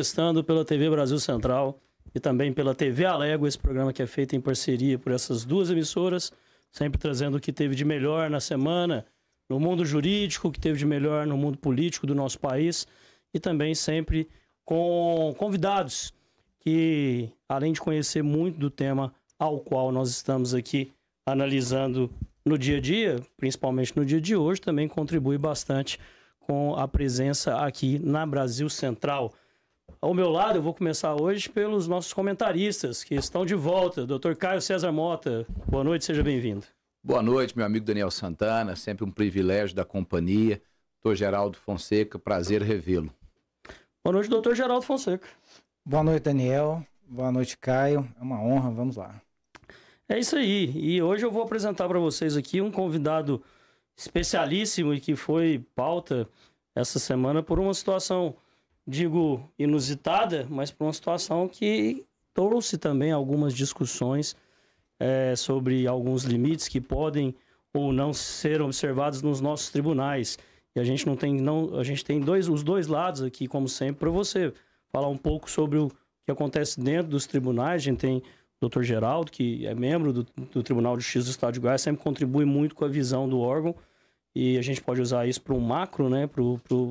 estando pela TV Brasil Central e também pela TV Alego, esse programa que é feito em parceria por essas duas emissoras, sempre trazendo o que teve de melhor na semana no mundo jurídico, o que teve de melhor no mundo político do nosso país e também sempre com convidados que, além de conhecer muito do tema ao qual nós estamos aqui analisando no dia a dia, principalmente no dia de hoje, também contribui bastante com a presença aqui na Brasil Central. Ao meu lado, eu vou começar hoje pelos nossos comentaristas que estão de volta. Dr. Caio César Mota, boa noite, seja bem-vindo. Boa noite, meu amigo Daniel Santana, sempre um privilégio da companhia. Dr. Geraldo Fonseca, prazer revê-lo. Boa noite, doutor Geraldo Fonseca. Boa noite, Daniel. Boa noite, Caio. É uma honra, vamos lá. É isso aí. E hoje eu vou apresentar para vocês aqui um convidado especialíssimo e que foi pauta essa semana por uma situação digo inusitada, mas para uma situação que trouxe também algumas discussões é, sobre alguns limites que podem ou não ser observados nos nossos tribunais. E a gente não tem não a gente tem dois os dois lados aqui como sempre para você falar um pouco sobre o que acontece dentro dos tribunais. A gente tem o Dr. Geraldo, que é membro do, do Tribunal de Justiça do Estado de Goiás, sempre contribui muito com a visão do órgão e a gente pode usar isso para um macro, né, para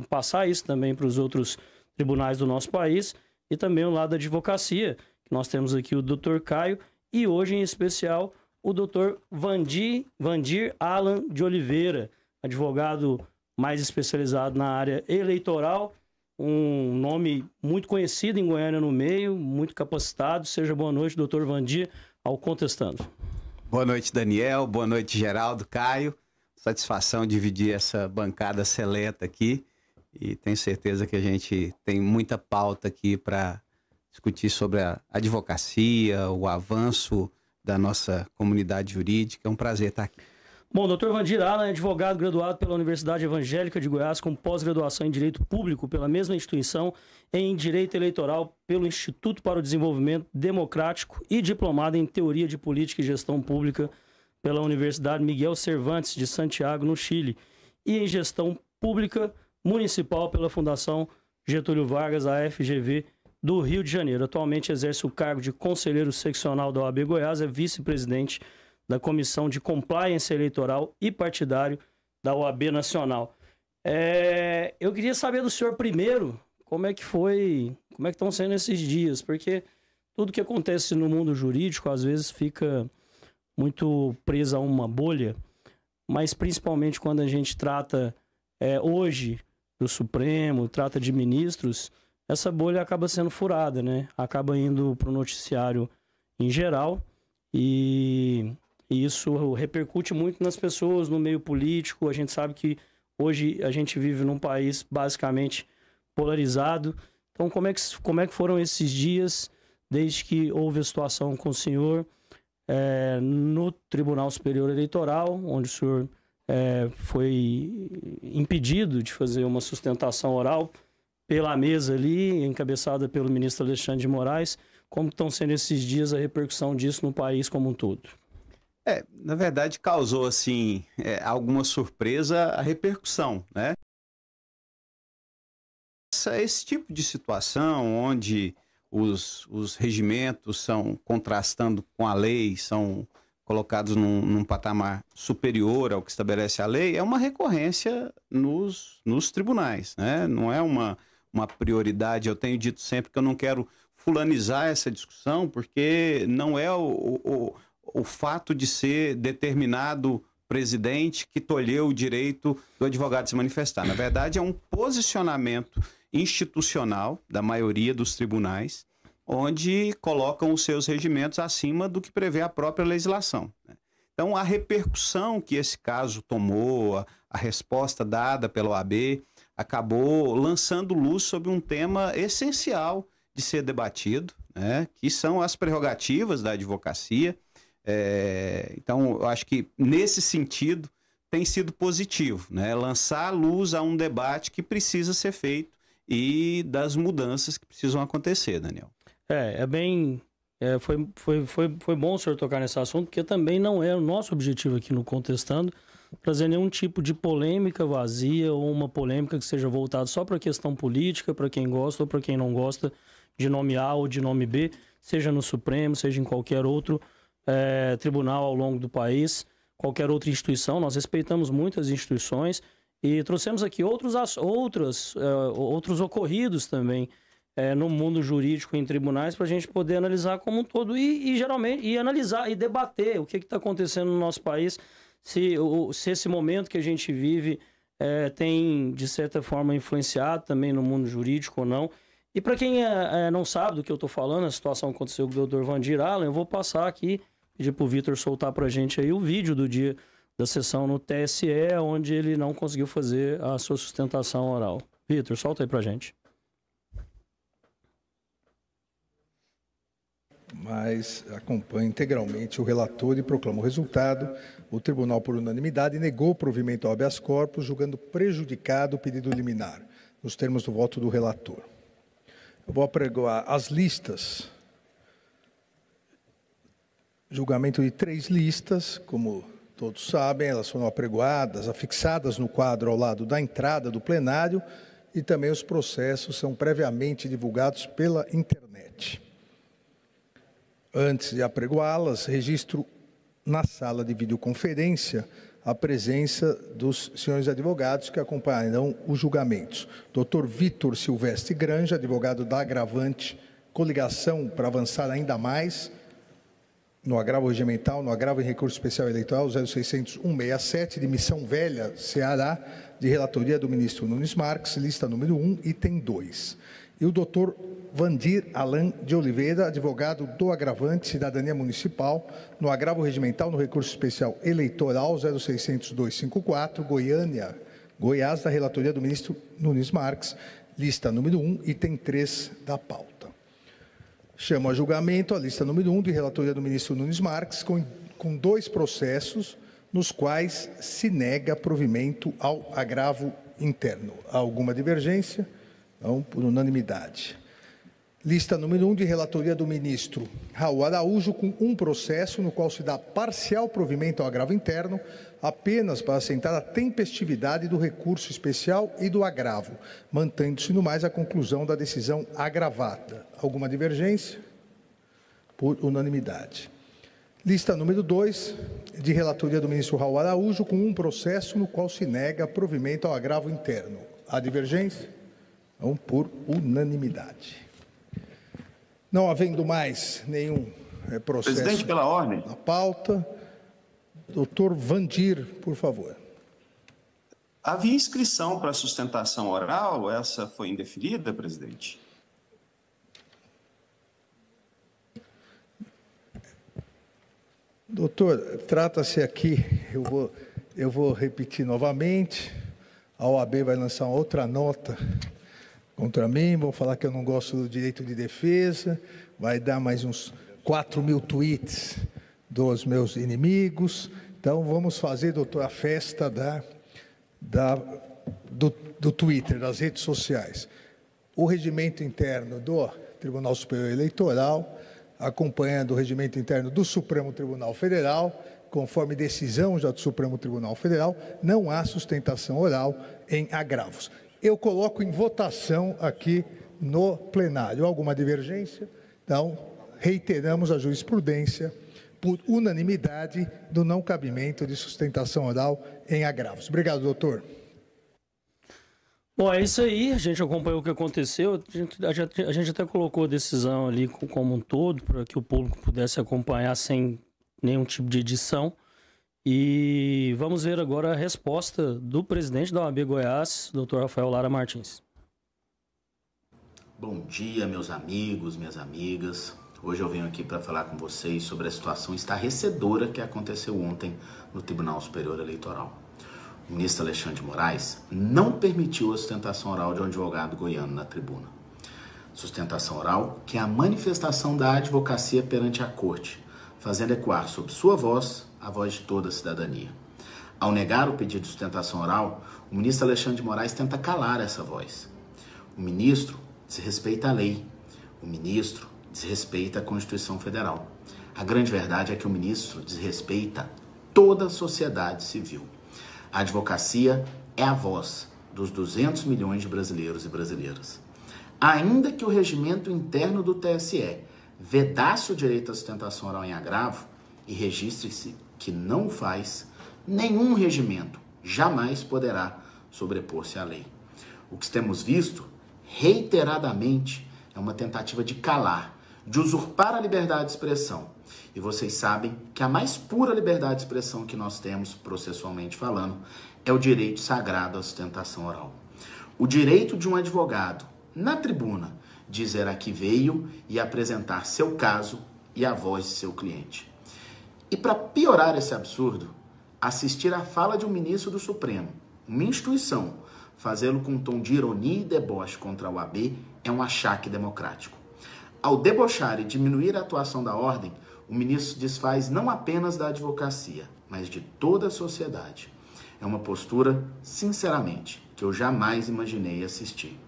passar isso também para os outros tribunais do nosso país, e também o lado da advocacia. Nós temos aqui o doutor Caio e hoje, em especial, o doutor Vandir, Vandir Alan de Oliveira, advogado mais especializado na área eleitoral, um nome muito conhecido em Goiânia no meio, muito capacitado. Seja boa noite, doutor Vandir, ao Contestando. Boa noite, Daniel. Boa noite, Geraldo, Caio. Satisfação dividir essa bancada seleta aqui e tenho certeza que a gente tem muita pauta aqui para discutir sobre a advocacia, o avanço da nossa comunidade jurídica. É um prazer estar aqui. Bom, doutor Vandir Alan é advogado graduado pela Universidade Evangélica de Goiás, com pós-graduação em Direito Público pela mesma instituição, em Direito Eleitoral pelo Instituto para o Desenvolvimento Democrático e diplomado em Teoria de Política e Gestão Pública pela Universidade Miguel Cervantes de Santiago, no Chile, e em Gestão Pública municipal pela Fundação Getúlio Vargas, a FGV, do Rio de Janeiro. Atualmente exerce o cargo de conselheiro seccional da OAB Goiás, é vice-presidente da Comissão de Compliance Eleitoral e Partidário da OAB Nacional. É, eu queria saber do senhor primeiro como é que foi, como é que estão sendo esses dias, porque tudo que acontece no mundo jurídico às vezes fica muito preso a uma bolha, mas principalmente quando a gente trata é, hoje do Supremo, trata de ministros, essa bolha acaba sendo furada, né? Acaba indo para o noticiário em geral e, isso repercute muito nas pessoas, no meio político. A gente sabe que hoje a gente vive num país basicamente polarizado. Então, como é que, como é que foram esses dias desde que houve a situação com o senhor é, no Tribunal Superior Eleitoral, onde o senhor é, foi impedido de fazer uma sustentação oral pela mesa ali, encabeçada pelo ministro Alexandre de Moraes. Como estão sendo esses dias a repercussão disso no país como um todo? É, na verdade, causou assim é, alguma surpresa a repercussão, né? esse tipo de situação onde os, os regimentos são contrastando com a lei, são colocados num, num, patamar superior ao que estabelece a lei, é uma recorrência nos, nos tribunais, né? Não é uma, uma prioridade. Eu tenho dito sempre que eu não quero fulanizar essa discussão, porque não é o, o, o fato de ser determinado presidente que tolheu o direito do advogado se manifestar. Na verdade, é um posicionamento institucional da maioria dos tribunais onde colocam os seus regimentos acima do que prevê a própria legislação. Né? Então, a repercussão que esse caso tomou, a, resposta dada pela OAB, acabou lançando luz sobre um tema essencial de ser debatido, né? que são as prerrogativas da advocacia. É, então, eu acho que nesse sentido tem sido positivo, né? lançar luz a um debate que precisa ser feito e das mudanças que precisam acontecer, Daniel. É, é bem. É, foi, foi, foi, foi bom o senhor tocar nesse assunto, porque também não é o nosso objetivo aqui no Contestando trazer nenhum tipo de polêmica vazia ou uma polêmica que seja voltada só para a questão política, para quem gosta ou para quem não gosta de nome A ou de nome B, seja no Supremo, seja em qualquer outro é, tribunal ao longo do país, qualquer outra instituição. Nós respeitamos muitas instituições e trouxemos aqui outros, outros, é, outros ocorridos também é, no mundo jurídico, em tribunais, para a gente poder analisar como um todo e, e geralmente e analisar e debater o que está acontecendo no nosso país, se, o, se esse momento que a gente vive é, tem, de certa forma, influenciado também no mundo jurídico ou não. E para quem é, é, não sabe do que eu estou falando, a situação que aconteceu com o doutor Vandir Allen, eu vou passar aqui, pedir para o Vitor soltar para a gente aí o vídeo do dia da sessão no TSE, onde ele não conseguiu fazer a sua sustentação oral. Vitor, solta aí para a gente. mas acompanha integralmente o relator e proclama o resultado. O tribunal, por unanimidade, negou o provimento ao habeas corpus, julgando prejudicado o pedido liminar, nos termos do voto do relator. Eu vou apregoar as listas. Julgamento de três listas, como todos sabem, elas foram apregoadas, afixadas no quadro ao lado da entrada do plenário e também os processos são previamente divulgados pela internet. Antes de apregoá-las, registro na sala de videoconferência a presença dos senhores advogados que acompanharão os julgamentos. Dr. Vitor Silvestre Granja, advogado da agravante, coligação para avançar ainda mais no agravo regimental, no agravo em recurso especial eleitoral 060167 de Missão Velha, Ceará, de relatoria do ministro Nunes Marques, lista número 1, item 2. E o doutor Vandir Alain de Oliveira, advogado do agravante Cidadania Municipal, no agravo regimental no recurso especial eleitoral 060254, Goiânia, Goiás, da relatoria do ministro Nunes Marques, lista número 1, item 3 da pauta. Chamo a julgamento a lista número 1 de relatoria do ministro Nunes Marques, com, com dois processos nos quais se nega provimento ao agravo interno. Há alguma divergência? Não, por unanimidade. Lista número 1 um de relatoria do ministro Raul Araújo, com um processo no qual se dá parcial provimento ao agravo interno, apenas para assentar a tempestividade do recurso especial e do agravo, mantendo-se no mais a conclusão da decisão agravada. Alguma divergência? Por unanimidade. Lista número 2, de relatoria do ministro Raul Araújo, com um processo no qual se nega provimento ao agravo interno. Há divergência? Então, por unanimidade. Não havendo mais nenhum eh, processo. Presidente, pela ordem. Na pauta, doutor Vandir, por favor. Havia inscrição para sustentação oral, essa foi indeferida, presidente? Doutor, trata-se aqui, eu vou, eu vou repetir novamente, a OAB vai lançar outra nota contra mim, vão falar que eu não gosto do direito de defesa, vai dar mais uns 4 mil tweets dos meus inimigos. Então vamos fazer, doutor, a festa da, da, do, do Twitter, das redes sociais. O regimento interno do Tribunal Superior Eleitoral, acompanhando o regimento interno do Supremo Tribunal Federal, conforme decisão já do Supremo Tribunal Federal, não há sustentação oral em agravos eu coloco em votação aqui no plenário. Alguma divergência? Então, reiteramos a jurisprudência por unanimidade do não cabimento de sustentação oral em agravos. Obrigado, doutor. Bom, é isso aí. A gente acompanhou o que aconteceu. A gente, a gente até colocou a decisão ali como um todo, para que o público pudesse acompanhar sem nenhum tipo de edição. E vamos ver agora a resposta do presidente da OAB Goiás, Dr. Rafael Lara Martins. Bom dia, meus amigos, minhas amigas. Hoje eu venho aqui para falar com vocês sobre a situação estarrecedora que aconteceu ontem no Tribunal Superior Eleitoral. O ministro Alexandre de Moraes não permitiu a sustentação oral de um advogado goiano na tribuna. Sustentação oral, que é a manifestação da advocacia perante a corte, fazendo ecoar sob sua voz a voz de toda a cidadania. Ao negar o pedido de sustentação oral, o ministro Alexandre de Moraes tenta calar essa voz. O ministro desrespeita a lei. O ministro desrespeita a Constituição Federal. A grande verdade é que o ministro desrespeita toda a sociedade civil. A advocacia é a voz dos 200 milhões de brasileiros e brasileiras. Ainda que o regimento interno do TSE vedasse o direito à sustentação oral em agravo, e registre-se que não faz, nenhum regimento jamais poderá sobrepor-se à lei. O que temos visto reiteradamente é uma tentativa de calar, de usurpar a liberdade de expressão. E vocês sabem que a mais pura liberdade de expressão que nós temos, processualmente falando, é o direito sagrado à sustentação oral. O direito de um advogado, na tribuna, dizer a que veio e apresentar seu caso e a voz de seu cliente. E para piorar esse absurdo, assistir à fala de um ministro do Supremo, uma instituição, fazê-lo com um tom de ironia e deboche contra o AB é um achaque democrático. Ao debochar e diminuir a atuação da ordem, o ministro desfaz não apenas da advocacia, mas de toda a sociedade. É uma postura, sinceramente, que eu jamais imaginei assistir.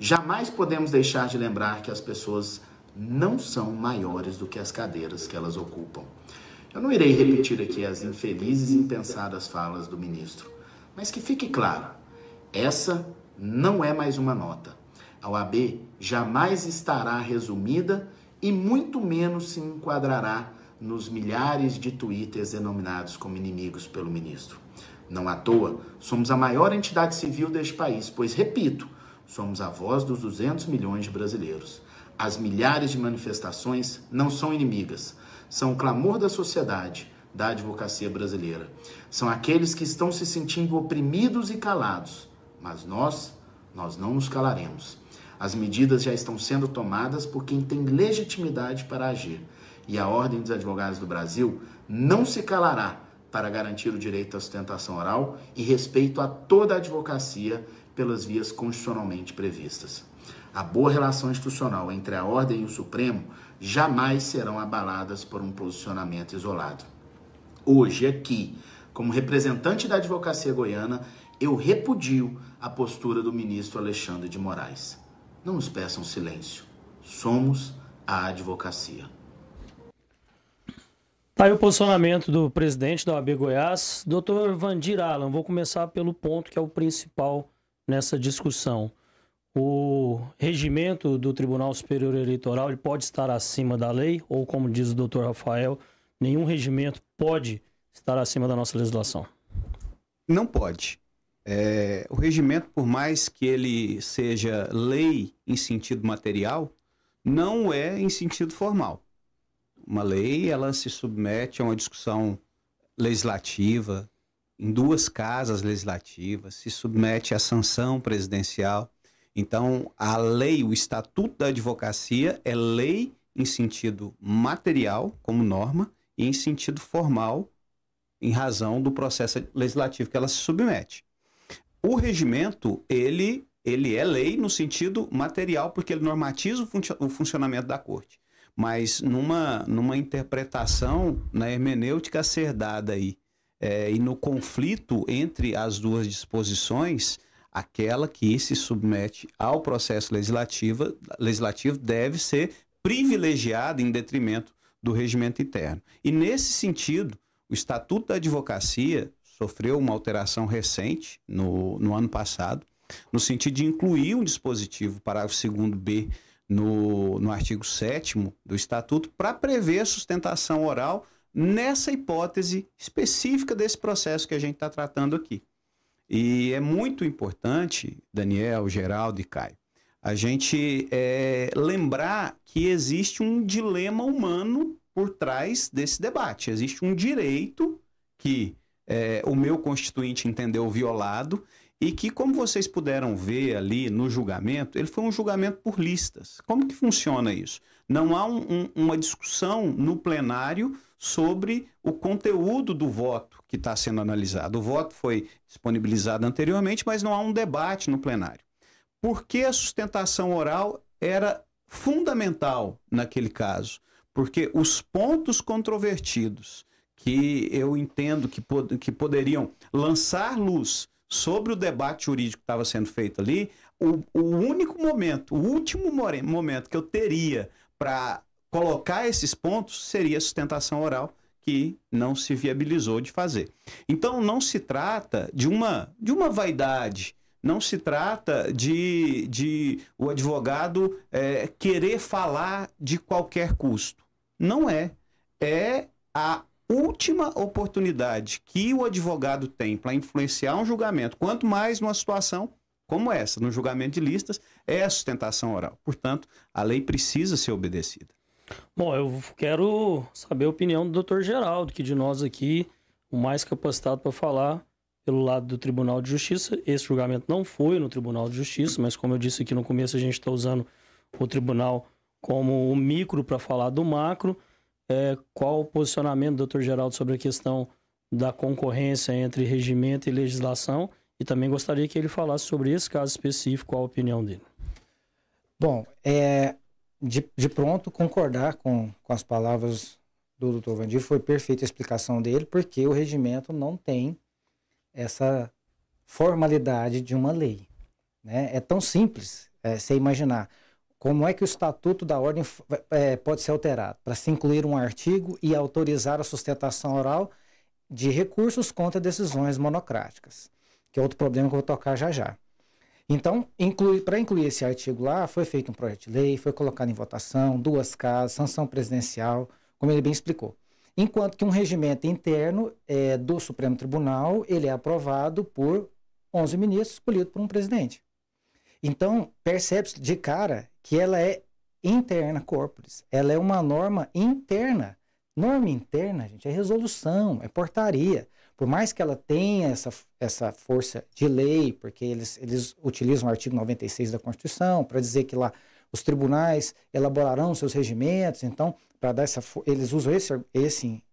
Jamais podemos deixar de lembrar que as pessoas não são maiores do que as cadeiras que elas ocupam. Eu não irei repetir aqui as infelizes e impensadas falas do ministro, mas que fique claro: essa não é mais uma nota. A OAB jamais estará resumida e muito menos se enquadrará nos milhares de twitters denominados como inimigos pelo ministro. Não à toa, somos a maior entidade civil deste país, pois, repito, somos a voz dos 200 milhões de brasileiros. As milhares de manifestações não são inimigas, são o clamor da sociedade, da advocacia brasileira. São aqueles que estão se sentindo oprimidos e calados, mas nós, nós não nos calaremos. As medidas já estão sendo tomadas por quem tem legitimidade para agir. E a Ordem dos Advogados do Brasil não se calará para garantir o direito à sustentação oral e respeito a toda a advocacia pelas vias constitucionalmente previstas. A boa relação institucional entre a Ordem e o Supremo jamais serão abaladas por um posicionamento isolado. Hoje, aqui, como representante da advocacia goiana, eu repudio a postura do ministro Alexandre de Moraes. Não nos peçam silêncio. Somos a advocacia. Tá aí o posicionamento do presidente da OAB Goiás, doutor Vandir Alan. Vou começar pelo ponto que é o principal nessa discussão. O regimento do Tribunal Superior Eleitoral ele pode estar acima da lei, ou como diz o doutor Rafael, nenhum regimento pode estar acima da nossa legislação. Não pode. É, o regimento, por mais que ele seja lei em sentido material, não é em sentido formal. Uma lei, ela se submete a uma discussão legislativa, em duas casas legislativas, se submete à sanção presidencial. Então, a lei, o Estatuto da Advocacia é lei em sentido material, como norma, e em sentido formal, em razão do processo legislativo que ela se submete. O regimento, ele, ele é lei no sentido material, porque ele normatiza o, fun o funcionamento da corte. Mas numa, numa interpretação na né, hermenêutica a ser dada aí, é, e no conflito entre as duas disposições, aquela que se submete ao processo legislativo, legislativo deve ser privilegiada em detrimento do regimento interno. E nesse sentido, o Estatuto da Advocacia sofreu uma alteração recente no, no ano passado, no sentido de incluir um dispositivo, parágrafo 2 B, no, no artigo 7 do Estatuto, para prever a sustentação oral nessa hipótese específica desse processo que a gente está tratando aqui. E é muito importante, Daniel, Geraldo e Caio, a gente é, lembrar que existe um dilema humano por trás desse debate. Existe um direito que é, o meu constituinte entendeu violado e que, como vocês puderam ver ali no julgamento, ele foi um julgamento por listas. Como que funciona isso? Não há um, um, uma discussão no plenário sobre o conteúdo do voto que está sendo analisado. O voto foi disponibilizado anteriormente, mas não há um debate no plenário. Por que a sustentação oral era fundamental naquele caso? Porque os pontos controvertidos que eu entendo que, pod que poderiam lançar luz sobre o debate jurídico que estava sendo feito ali, o, o único momento, o último momento que eu teria para colocar esses pontos seria a sustentação oral que não se viabilizou de fazer. Então não se trata de uma, de uma vaidade, não se trata de, de o advogado é, querer falar de qualquer custo. Não é. É a última oportunidade que o advogado tem para influenciar um julgamento, quanto mais numa situação como essa, no julgamento de listas, é a sustentação oral. Portanto, a lei precisa ser obedecida. Bom, eu quero saber a opinião do Dr. Geraldo, que de nós aqui, o mais capacitado para falar pelo lado do Tribunal de Justiça. Esse julgamento não foi no Tribunal de Justiça, mas como eu disse aqui no começo, a gente está usando o tribunal como o micro para falar do macro. É, qual o posicionamento do Dr. Geraldo sobre a questão da concorrência entre regimento e legislação? E também gostaria que ele falasse sobre esse caso específico, qual a opinião dele. Bom, é, de, de pronto concordar com, com as palavras do doutor Vandir, foi perfeita a explicação dele, porque o regimento não tem essa formalidade de uma lei. Né? É tão simples é, você imaginar como é que o estatuto da ordem é, pode ser alterado para se incluir um artigo e autorizar a sustentação oral de recursos contra decisões monocráticas, que é outro problema que eu vou tocar já já. Então, para incluir esse artigo lá, foi feito um projeto de lei, foi colocado em votação, duas casas, sanção presidencial, como ele bem explicou. Enquanto que um regimento interno é, do Supremo Tribunal, ele é aprovado por 11 ministros, escolhido por um presidente. Então, percebe-se de cara que ela é interna corpus ela é uma norma interna. Norma interna, gente, é resolução, é portaria por mais que ela tenha essa, essa força de lei, porque eles, eles utilizam o artigo 96 da Constituição para dizer que lá os tribunais elaborarão seus regimentos, então, para dar essa eles usam esse, esse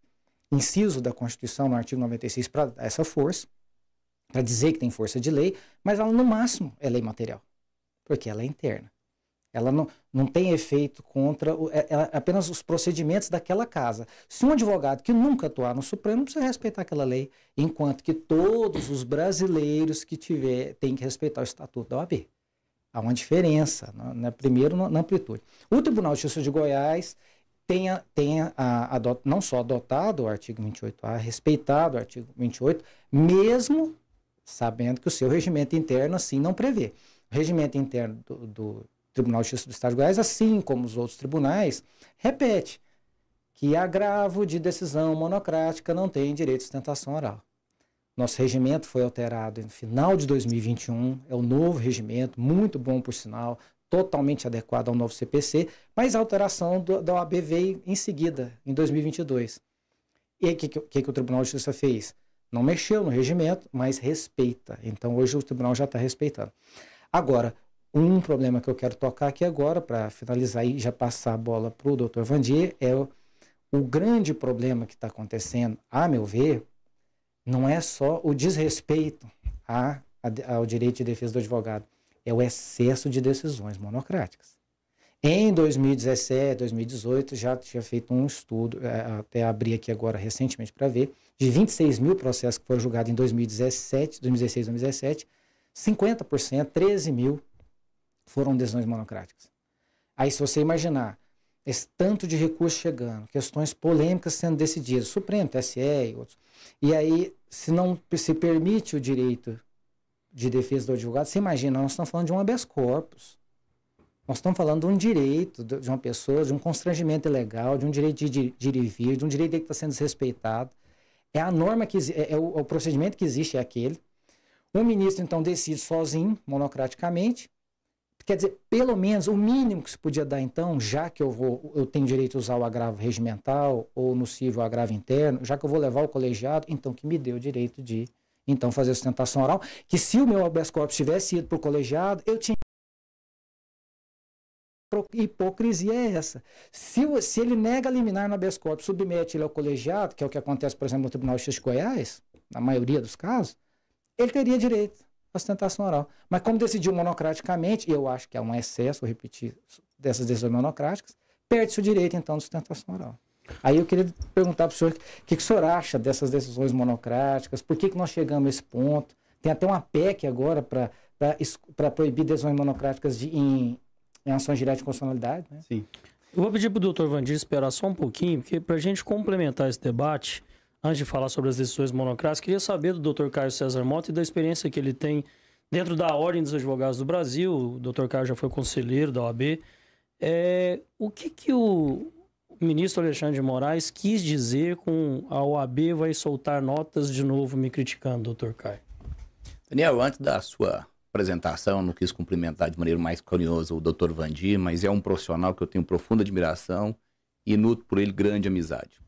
inciso da Constituição no artigo 96 para dar essa força, para dizer que tem força de lei, mas ela no máximo é lei material, porque ela é interna. Ela não, não tem efeito contra o, é, é apenas os procedimentos daquela casa. Se um advogado que nunca atuar no Supremo precisa respeitar aquela lei, enquanto que todos os brasileiros que tiver têm que respeitar o Estatuto da OAB. Há uma diferença, na, né? é primeiro na, amplitude. O Tribunal de Justiça de Goiás tenha tenha a, a, não só adotado o artigo 28A, respeitado o artigo 28, mesmo sabendo que o seu regimento interno assim não prevê. O regimento interno do, do Tribunal de Justiça do Estado de Goiás, assim como os outros tribunais, repete que agravo de decisão monocrática não tem direito de sustentação oral. Nosso regimento foi alterado no final de 2021, é o novo regimento, muito bom por sinal, totalmente adequado ao novo CPC, mas a alteração da OAB veio em seguida, em 2022. E o que, que, que o Tribunal de Justiça fez? Não mexeu no regimento, mas respeita. Então hoje o Tribunal já está respeitando. Agora, um problema que eu quero tocar aqui agora, para finalizar e já passar a bola para o doutor Vandier, é o, o grande problema que está acontecendo, a meu ver, não é só o desrespeito a, a, ao direito de defesa do advogado, é o excesso de decisões monocráticas. Em 2017, 2018, já tinha feito um estudo, é, até abri aqui agora recentemente para ver, de 26 mil processos que foram julgados em 2017, 2016, 2017, 50%, 13 mil foram decisões monocráticas. Aí, se você imaginar esse tanto de recursos chegando, questões polêmicas sendo decididas, Supremo, TSE e outros, e aí, se não se permite o direito de defesa do advogado, você imagina, nós estamos falando de um habeas corpus. Nós estamos falando de um direito de uma pessoa, de um constrangimento ilegal, de um direito de, de, de ir e vir, de um direito que está sendo desrespeitado. É a norma que é, é, o, é o procedimento que existe, é aquele. O ministro, então, decide sozinho, monocraticamente, Quer dizer, pelo menos o mínimo que se podia dar então, já que eu vou, eu tenho direito a usar o agravo regimental ou no agravo interno, já que eu vou levar o colegiado, então que me dê o direito de então fazer a sustentação oral, que se o meu habeas corpus tivesse ido para o colegiado, eu tinha hipocrisia é essa. Se, se ele nega liminar no habeas corpus, submete ele ao colegiado, que é o que acontece, por exemplo, no Tribunal X de Goiás, na maioria dos casos, ele teria direito a sustentação oral. Mas como decidiu monocraticamente, e eu acho que é um excesso repetir dessas decisões monocráticas, perde-se o direito, então, de sustentação oral. Aí eu queria perguntar para o senhor o que, que o senhor acha dessas decisões monocráticas, por que, que nós chegamos a esse ponto? Tem até uma PEC agora para proibir decisões monocráticas de, em, em ações diretas de constitucionalidade. Né? Sim. Eu vou pedir para o doutor Vandir esperar só um pouquinho, porque para a gente complementar esse debate, antes de falar sobre as decisões monocráticas, queria saber do Dr. Caio César Mota e da experiência que ele tem dentro da Ordem dos Advogados do Brasil. O Dr. Caio já foi conselheiro da OAB. É, o que, que o ministro Alexandre de Moraes quis dizer com a OAB vai soltar notas de novo me criticando, doutor Caio? Daniel, antes da sua apresentação, não quis cumprimentar de maneira mais carinhosa o doutor Vandir, mas é um profissional que eu tenho profunda admiração e nutro por ele grande amizade.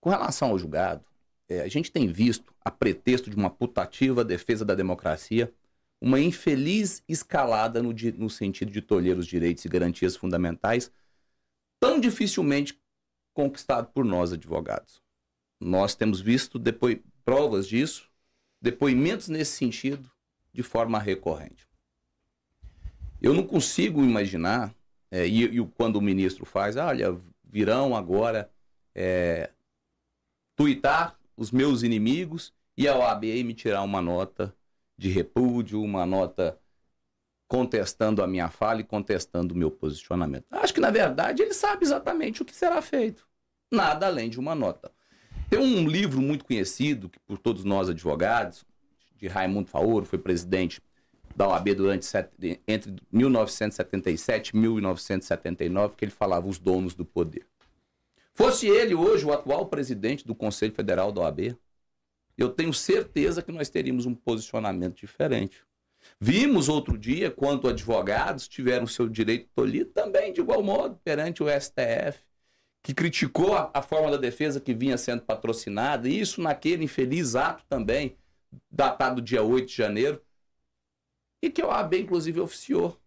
Com relação ao julgado, é, a gente tem visto, a pretexto de uma putativa defesa da democracia, uma infeliz escalada no, no sentido de tolher os direitos e garantias fundamentais, tão dificilmente conquistado por nós, advogados. Nós temos visto depois, provas disso, depoimentos nesse sentido, de forma recorrente. Eu não consigo imaginar, é, e, e, quando o ministro faz, ah, olha, virão agora é, tuitar os meus inimigos e a OAB me tirar uma nota de repúdio, uma nota contestando a minha fala e contestando o meu posicionamento. Acho que, na verdade, ele sabe exatamente o que será feito. Nada além de uma nota. Tem um livro muito conhecido que por todos nós advogados, de Raimundo Faoro, foi presidente da OAB durante entre 1977 e 1979, que ele falava os donos do poder. Fosse ele hoje o atual presidente do Conselho Federal da OAB, eu tenho certeza que nós teríamos um posicionamento diferente. Vimos outro dia quanto advogados tiveram seu direito tolhido também de igual modo perante o STF, que criticou a forma da defesa que vinha sendo patrocinada, e isso naquele infeliz ato também, datado dia 8 de janeiro, e que a OAB, inclusive, oficiou,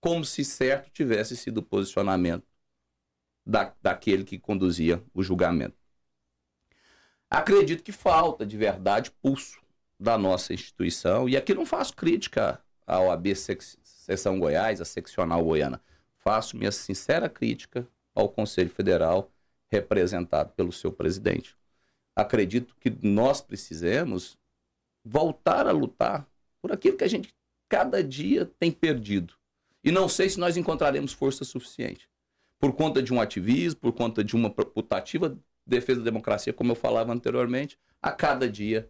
como se certo tivesse sido o posicionamento da, daquele que conduzia o julgamento. Acredito que falta de verdade pulso da nossa instituição, e aqui não faço crítica à OAB Seção Goiás, a seccional goiana. Faço minha sincera crítica ao Conselho Federal representado pelo seu presidente. Acredito que nós precisamos voltar a lutar por aquilo que a gente cada dia tem perdido. E não sei se nós encontraremos força suficiente por conta de um ativismo, por conta de uma putativa defesa da democracia, como eu falava anteriormente, a cada dia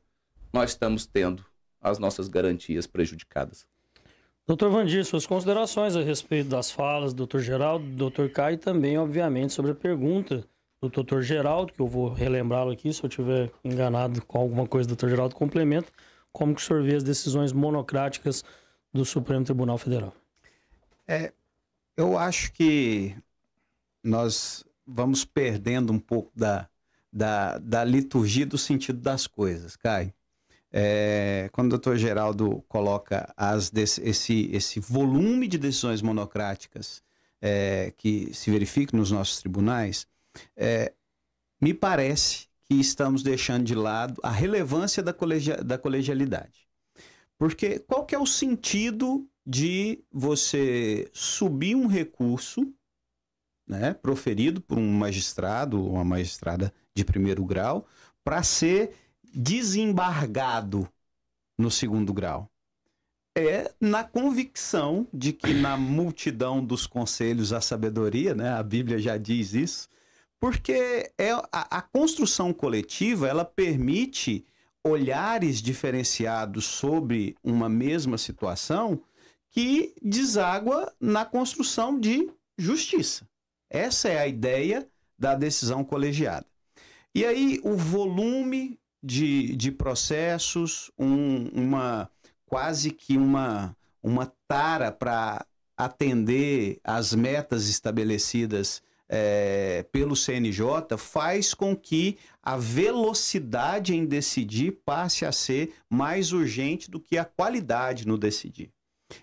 nós estamos tendo as nossas garantias prejudicadas. Doutor Vandir, suas considerações a respeito das falas do doutor Geraldo, do doutor Caio e também, obviamente, sobre a pergunta do doutor Geraldo, que eu vou relembrá-lo aqui, se eu tiver enganado com alguma coisa, doutor Geraldo, complementa, como que o senhor vê as decisões monocráticas do Supremo Tribunal Federal? É, eu acho que nós vamos perdendo um pouco da, da, da liturgia do sentido das coisas, Caio. É, quando o doutor Geraldo coloca as, esse, esse volume de decisões monocráticas é, que se verifica nos nossos tribunais, é, me parece que estamos deixando de lado a relevância da, colegia, da colegialidade. Porque qual que é o sentido de você subir um recurso né, proferido por um magistrado ou uma magistrada de primeiro grau para ser desembargado no segundo grau. É na convicção de que na multidão dos conselhos a sabedoria, né, a Bíblia já diz isso, porque é a, a construção coletiva ela permite olhares diferenciados sobre uma mesma situação que deságua na construção de justiça. Essa é a ideia da decisão colegiada. E aí, o volume de, de processos, um, uma quase que uma, uma tara para atender as metas estabelecidas é, pelo CNJ faz com que a velocidade em decidir passe a ser mais urgente do que a qualidade no decidir.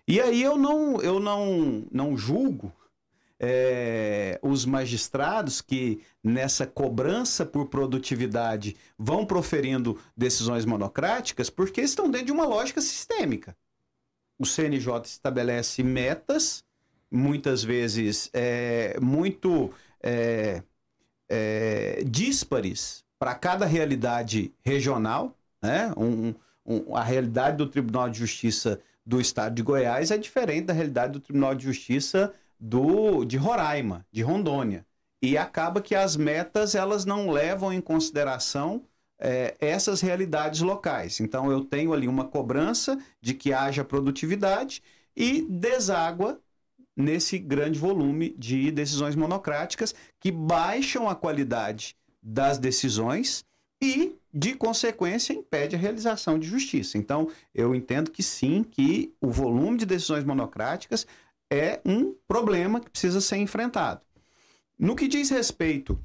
E aí eu não, eu não, não julgo é, os magistrados que, nessa cobrança por produtividade, vão proferindo decisões monocráticas, porque estão dentro de uma lógica sistêmica. O CNJ estabelece metas, muitas vezes é, muito é, é, díspares para cada realidade regional. Né? Um, um, a realidade do Tribunal de Justiça do Estado de Goiás é diferente da realidade do Tribunal de Justiça do de Roraima, de Rondônia. E acaba que as metas elas não levam em consideração é, essas realidades locais. Então eu tenho ali uma cobrança de que haja produtividade e deságua nesse grande volume de decisões monocráticas que baixam a qualidade das decisões e, de consequência, impede a realização de justiça. Então, eu entendo que sim, que o volume de decisões monocráticas é um problema que precisa ser enfrentado. No que diz respeito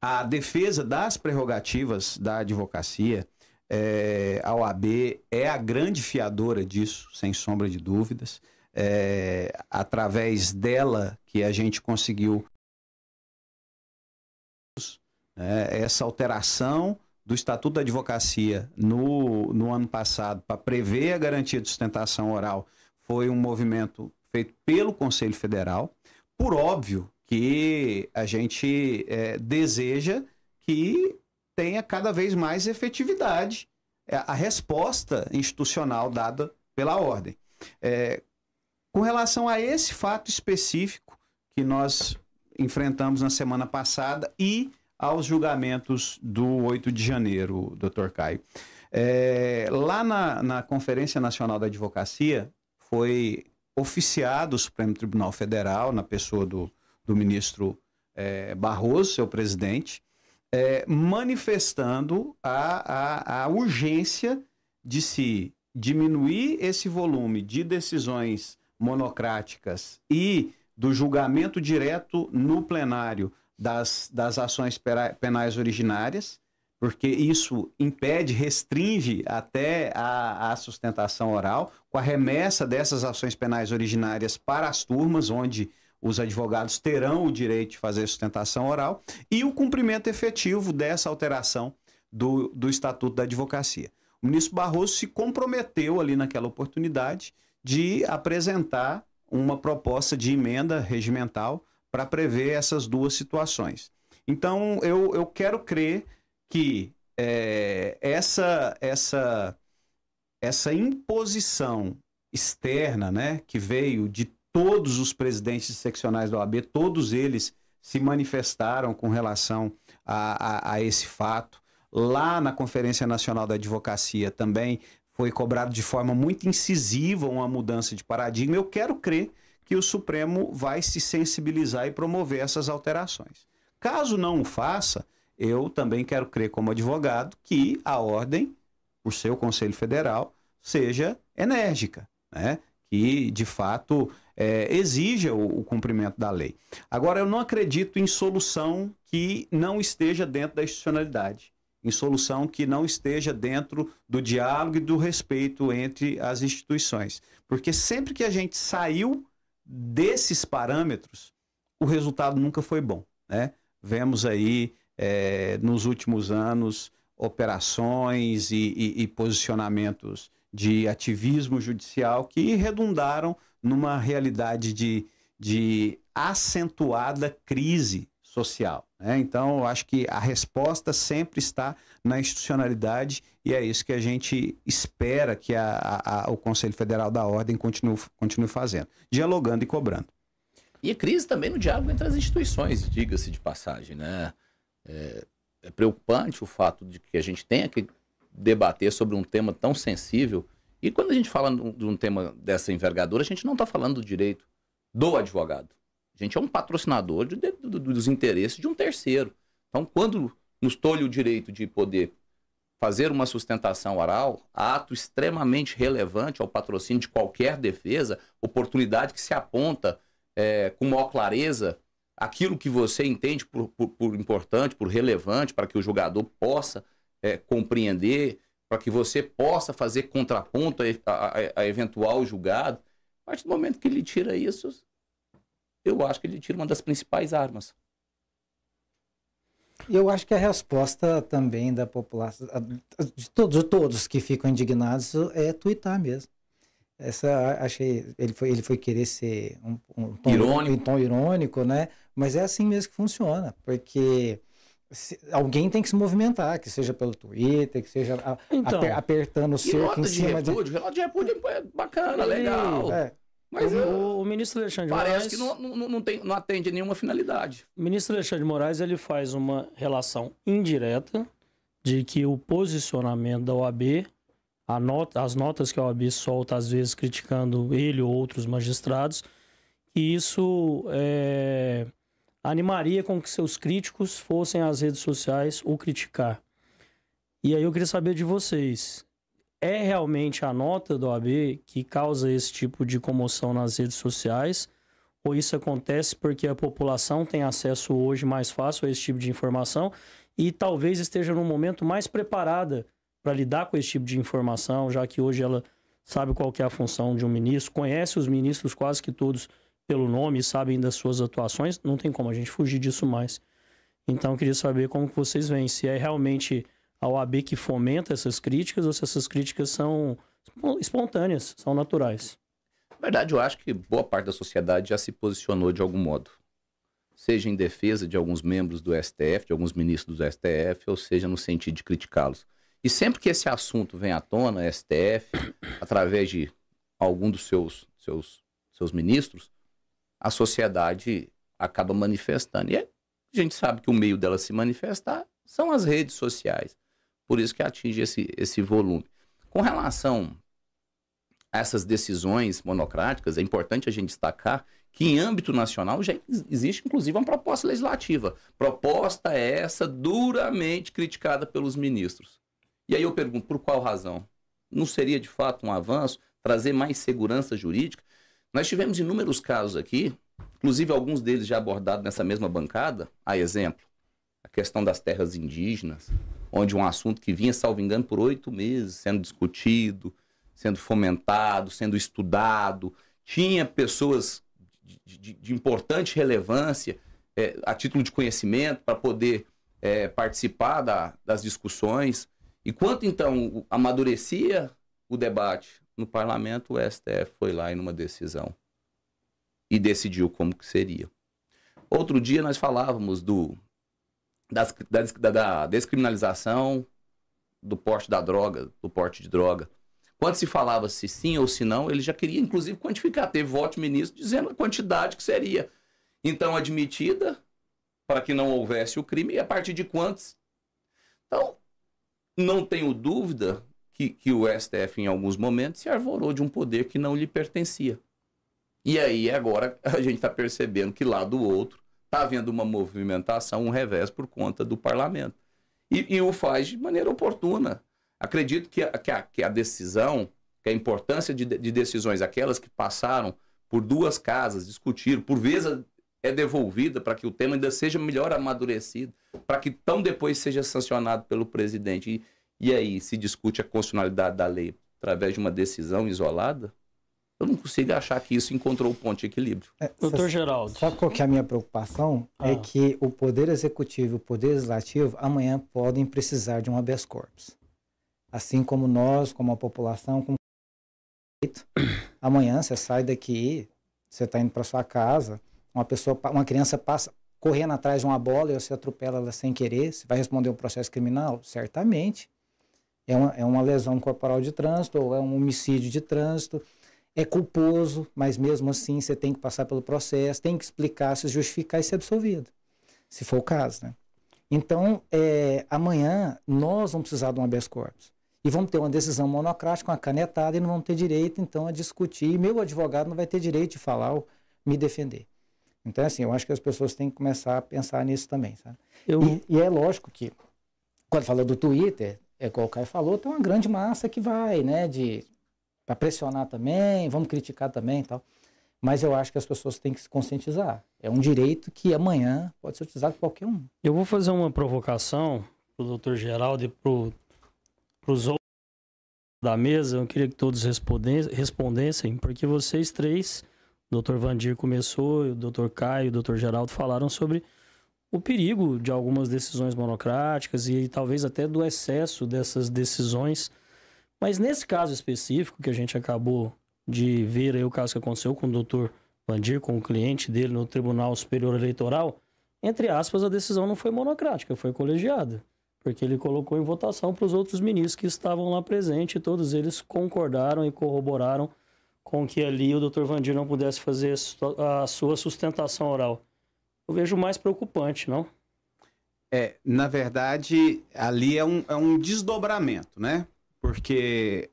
à defesa das prerrogativas da advocacia, é, a OAB é a grande fiadora disso, sem sombra de dúvidas. É, através dela que a gente conseguiu né, essa alteração do Estatuto da Advocacia no, no ano passado para prever a garantia de sustentação oral foi um movimento feito pelo Conselho Federal. Por óbvio que a gente é, deseja que tenha cada vez mais efetividade é, a resposta institucional dada pela ordem. É, com relação a esse fato específico que nós enfrentamos na semana passada e aos julgamentos do 8 de janeiro, doutor Caio. É, lá na, na Conferência Nacional da Advocacia, foi oficiado o Supremo Tribunal Federal, na pessoa do, do ministro é, Barroso, seu presidente, é, manifestando a, a, a urgência de se diminuir esse volume de decisões monocráticas e do julgamento direto no plenário das, das ações penais originárias porque isso impede, restringe até a, a, sustentação oral, com a remessa dessas ações penais originárias para as turmas, onde os advogados terão o direito de fazer sustentação oral, e o cumprimento efetivo dessa alteração do, do Estatuto da Advocacia. O ministro Barroso se comprometeu ali naquela oportunidade de apresentar uma proposta de emenda regimental para prever essas duas situações. Então, eu, eu quero crer que é, essa, essa, essa imposição externa né, que veio de todos os presidentes seccionais da OAB, todos eles se manifestaram com relação a, a, a esse fato. Lá na Conferência Nacional da Advocacia também foi cobrado de forma muito incisiva uma mudança de paradigma. Eu quero crer que o Supremo vai se sensibilizar e promover essas alterações. Caso não o faça, eu também quero crer como advogado que a ordem, o seu Conselho Federal, seja enérgica, né? que de fato é, exija o, o, cumprimento da lei. Agora, eu não acredito em solução que não esteja dentro da institucionalidade, em solução que não esteja dentro do diálogo e do respeito entre as instituições. Porque sempre que a gente saiu desses parâmetros, o resultado nunca foi bom. Né? Vemos aí é, nos últimos anos operações e, e, e, posicionamentos de ativismo judicial que redundaram numa realidade de, de acentuada crise social. Né? Então, eu acho que a resposta sempre está na institucionalidade e é isso que a gente espera que a, a, o Conselho Federal da Ordem continue, continue fazendo, dialogando e cobrando. E a crise também no diálogo entre as instituições, diga-se de passagem, né? É, é preocupante o fato de que a gente tenha que debater sobre um tema tão sensível. E quando a gente fala de um tema dessa envergadura, a gente não está falando do direito do advogado. A gente é um patrocinador de, de, dos interesses de um terceiro. Então, quando nos tolhe o direito de poder fazer uma sustentação oral, ato extremamente relevante ao patrocínio de qualquer defesa, oportunidade que se aponta é, com maior clareza aquilo que você entende por, por, por importante, por relevante, para que o jogador possa é, compreender, para que você possa fazer contraponto a, a, a, eventual julgado. A partir do momento que ele tira isso, eu acho que ele tira uma das principais armas. Eu acho que a resposta também da população, de todos, de todos que ficam indignados, é twittar mesmo. Essa, achei, ele foi, ele foi querer ser um, um tom, irônico. Um tom irônico, né? Mas é assim mesmo que funciona, porque se, alguém tem que se movimentar, que seja pelo Twitter, que seja a, então, aper, apertando o cerco em cima. Repúdio, de repúdio, relato de repúdio é bacana, é, legal. É. Mas o, o, ministro Alexandre parece Moraes. Parece que não, não, não, tem, não atende nenhuma finalidade. O ministro Alexandre de Moraes ele faz uma relação indireta de que o posicionamento da OAB, as notas que a OAB solta, às vezes criticando ele ou outros magistrados, que isso é, animaria com que seus críticos fossem às redes sociais o criticar. E aí eu queria saber de vocês. É realmente a nota do AB que causa esse tipo de comoção nas redes sociais? Ou isso acontece porque a população tem acesso hoje mais fácil a esse tipo de informação e talvez esteja num momento mais preparada para lidar com esse tipo de informação, já que hoje ela sabe qual é a função de um ministro, conhece os ministros quase que todos pelo nome, sabem das suas atuações, não tem como a gente fugir disso mais. Então, eu queria saber como que vocês veem, se é realmente a OAB que fomenta essas críticas ou se essas críticas são espontâneas, são naturais. Na verdade, eu acho que boa parte da sociedade já se posicionou de algum modo. Seja em defesa de alguns membros do STF, de alguns ministros do STF, ou seja no sentido de criticá-los. E sempre que esse assunto vem à tona, STF, através de algum dos seus, seus, seus ministros, a sociedade acaba manifestando. E é, a gente sabe que o meio dela se manifestar são as redes sociais. Por isso que atinge esse, esse volume. Com relação a essas decisões monocráticas, é importante a gente destacar que em âmbito nacional já existe inclusive uma proposta legislativa. Proposta essa duramente criticada pelos ministros. E aí eu pergunto, por qual razão? Não seria de fato um avanço trazer mais segurança jurídica? Nós tivemos inúmeros casos aqui, inclusive alguns deles já abordados nessa mesma bancada. A exemplo, a questão das terras indígenas, onde um assunto que vinha, salvo engano, por oito meses sendo discutido, sendo fomentado, sendo estudado, tinha pessoas de, de, de importante relevância é, a título de conhecimento para poder é, participar da, das discussões. E quanto então amadurecia o debate, no parlamento, o STF foi lá em uma decisão e decidiu como que seria. Outro dia nós falávamos do das, da, da descriminalização do porte da droga, do porte de droga. Quando se falava se sim ou se não, ele já queria, inclusive, quantificar. Teve voto ministro dizendo a quantidade que seria. Então, admitida para que não houvesse o crime e a partir de quantos. Então, não tenho dúvida que, que o STF, em alguns momentos, se arvorou de um poder que não lhe pertencia. E aí, agora, a gente está percebendo que lá do outro está havendo uma movimentação, um revés por conta do parlamento. E, e o faz de maneira oportuna. Acredito que a, que a, que a decisão, que a importância de, de decisões, aquelas que passaram por duas casas, discutiram, por vezes é devolvida para que o tema ainda seja melhor amadurecido, para que tão depois seja sancionado pelo presidente. E, e aí se discute a constitucionalidade da lei através de uma decisão isolada? Eu não consigo achar que isso encontrou o ponto de equilíbrio. É, Doutor Geraldo. Sabe qual que é a minha preocupação? É ah. É que o Poder Executivo e o Poder Legislativo amanhã podem precisar de um habeas corpus. Assim como nós, como a população, como amanhã você sai daqui, você está indo para sua casa, uma pessoa, uma criança passa correndo atrás de uma bola e você atropela ela sem querer, você vai responder um processo criminal? Certamente. É uma, é uma lesão corporal de trânsito ou é um homicídio de trânsito. É culposo, mas mesmo assim você tem que passar pelo processo, tem que explicar, se justificar e ser absolvido, se for o caso, né? Então, é, amanhã nós vamos precisar de um habeas corpus. E vamos ter uma decisão monocrática, uma canetada, e não vamos ter direito, então, a discutir. E meu advogado não vai ter direito de falar ou me defender. Então, assim, eu acho que as pessoas têm que começar a pensar nisso também, sabe? Eu... E, e, é lógico que, quando fala do Twitter, é igual o Caio falou, tem uma grande massa que vai, né, de para pressionar também, vamos criticar também e tal. Mas eu acho que as pessoas têm que se conscientizar. É um direito que amanhã pode ser utilizado por qualquer um. Eu vou fazer uma provocação para o doutor Geraldo e para os outros da mesa. Eu queria que todos respondessem, porque vocês três, o doutor Vandir começou, o doutor Caio, o doutor Geraldo, falaram sobre o perigo de algumas decisões monocráticas e talvez até do excesso dessas decisões. Mas nesse caso específico que a gente acabou de ver aí o caso que aconteceu com o doutor Bandir, com o cliente dele no Tribunal Superior Eleitoral, entre aspas, a decisão não foi monocrática, foi colegiada, porque ele colocou em votação para os outros ministros que estavam lá presentes e todos eles concordaram e corroboraram com que ali o doutor Vandir não pudesse fazer a sua sustentação oral eu vejo mais preocupante, não? É, na verdade, ali é um, é um desdobramento, né? Porque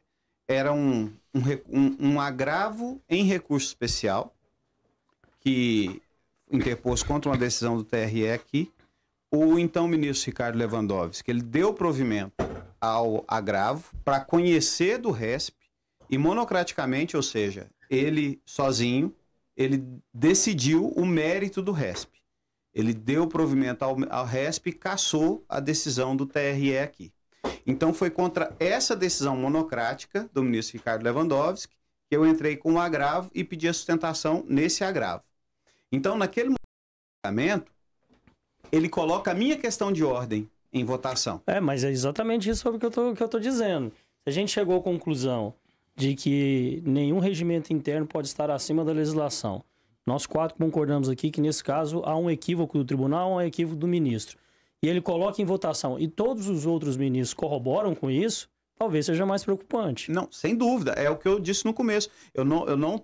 era um, um, um agravo em recurso especial que interpôs contra uma decisão do TRE aqui, o então ministro Ricardo Lewandowski, ele deu provimento ao agravo para conhecer do RESP e monocraticamente, ou seja, ele sozinho, ele decidiu o mérito do RESP. Ele deu provimento ao, ao RESP e cassou a decisão do TRE aqui. Então foi contra essa decisão monocrática do ministro Ricardo Lewandowski que eu entrei com um agravo e pedi a sustentação nesse agravo. Então, naquele momento, ele coloca a minha questão de ordem em votação. É, mas é exatamente isso sobre que eu estou que eu dizendo. Se a gente chegou à conclusão de que nenhum regimento interno pode estar acima da legislação, nós quatro concordamos aqui que, nesse caso, há um equívoco do tribunal, há um equívoco do ministro. E ele coloca em votação, e todos os outros ministros corroboram com isso, talvez seja mais preocupante. Não, sem dúvida. É o que eu disse no começo. Eu não, eu não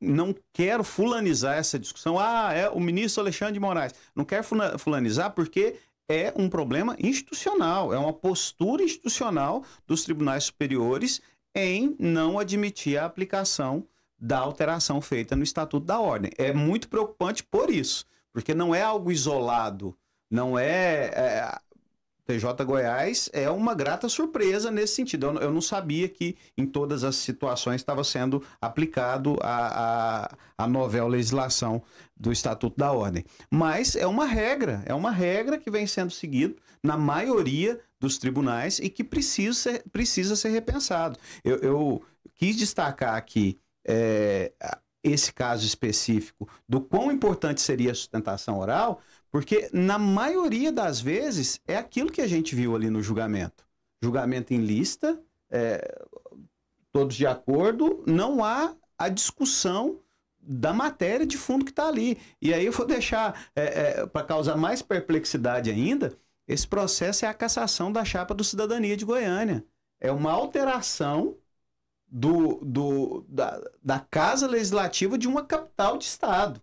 não quero fulanizar essa discussão. Ah, é o ministro Alexandre de Moraes. Não quero fulanizar porque é um problema institucional, é uma postura institucional dos tribunais superiores em não admitir a aplicação da alteração feita no Estatuto da Ordem. É muito preocupante por isso, porque não é algo isolado, não é. é PJ Goiás é uma grata surpresa nesse sentido. Eu, eu não sabia que em todas as situações estava sendo aplicado a, a, a novela legislação do Estatuto da Ordem. Mas é uma regra, é uma regra que vem sendo seguida na maioria dos tribunais e que precisa ser, precisa ser repensado. Eu, eu quis destacar aqui é, esse caso específico do quão importante seria a sustentação oral, porque na maioria das vezes é aquilo que a gente viu ali no julgamento. Julgamento em lista, é, todos de acordo, não há a discussão da matéria de fundo que está ali. E aí eu vou deixar, é, eh, é, para causar mais perplexidade ainda, esse processo é a cassação da chapa do Cidadania de Goiânia. É uma alteração do, do, da, da Casa Legislativa de uma capital de Estado.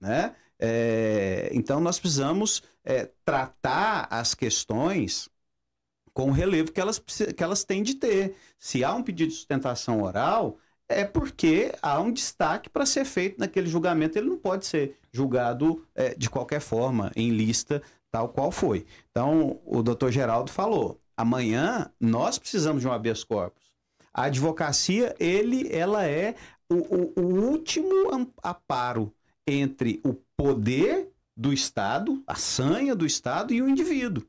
Né? É, então, nós precisamos é, tratar as questões com o relevo que elas, que elas têm de ter. Se há um pedido de sustentação oral, é porque há um destaque para ser feito naquele julgamento. Ele não pode ser julgado é, de qualquer forma, em lista, tal qual foi. Então, o doutor Geraldo falou: amanhã nós precisamos de um habeas corpus. A advocacia, ele, ela é o, o, o último aparo entre o poder do Estado, a sanha do Estado e o indivíduo.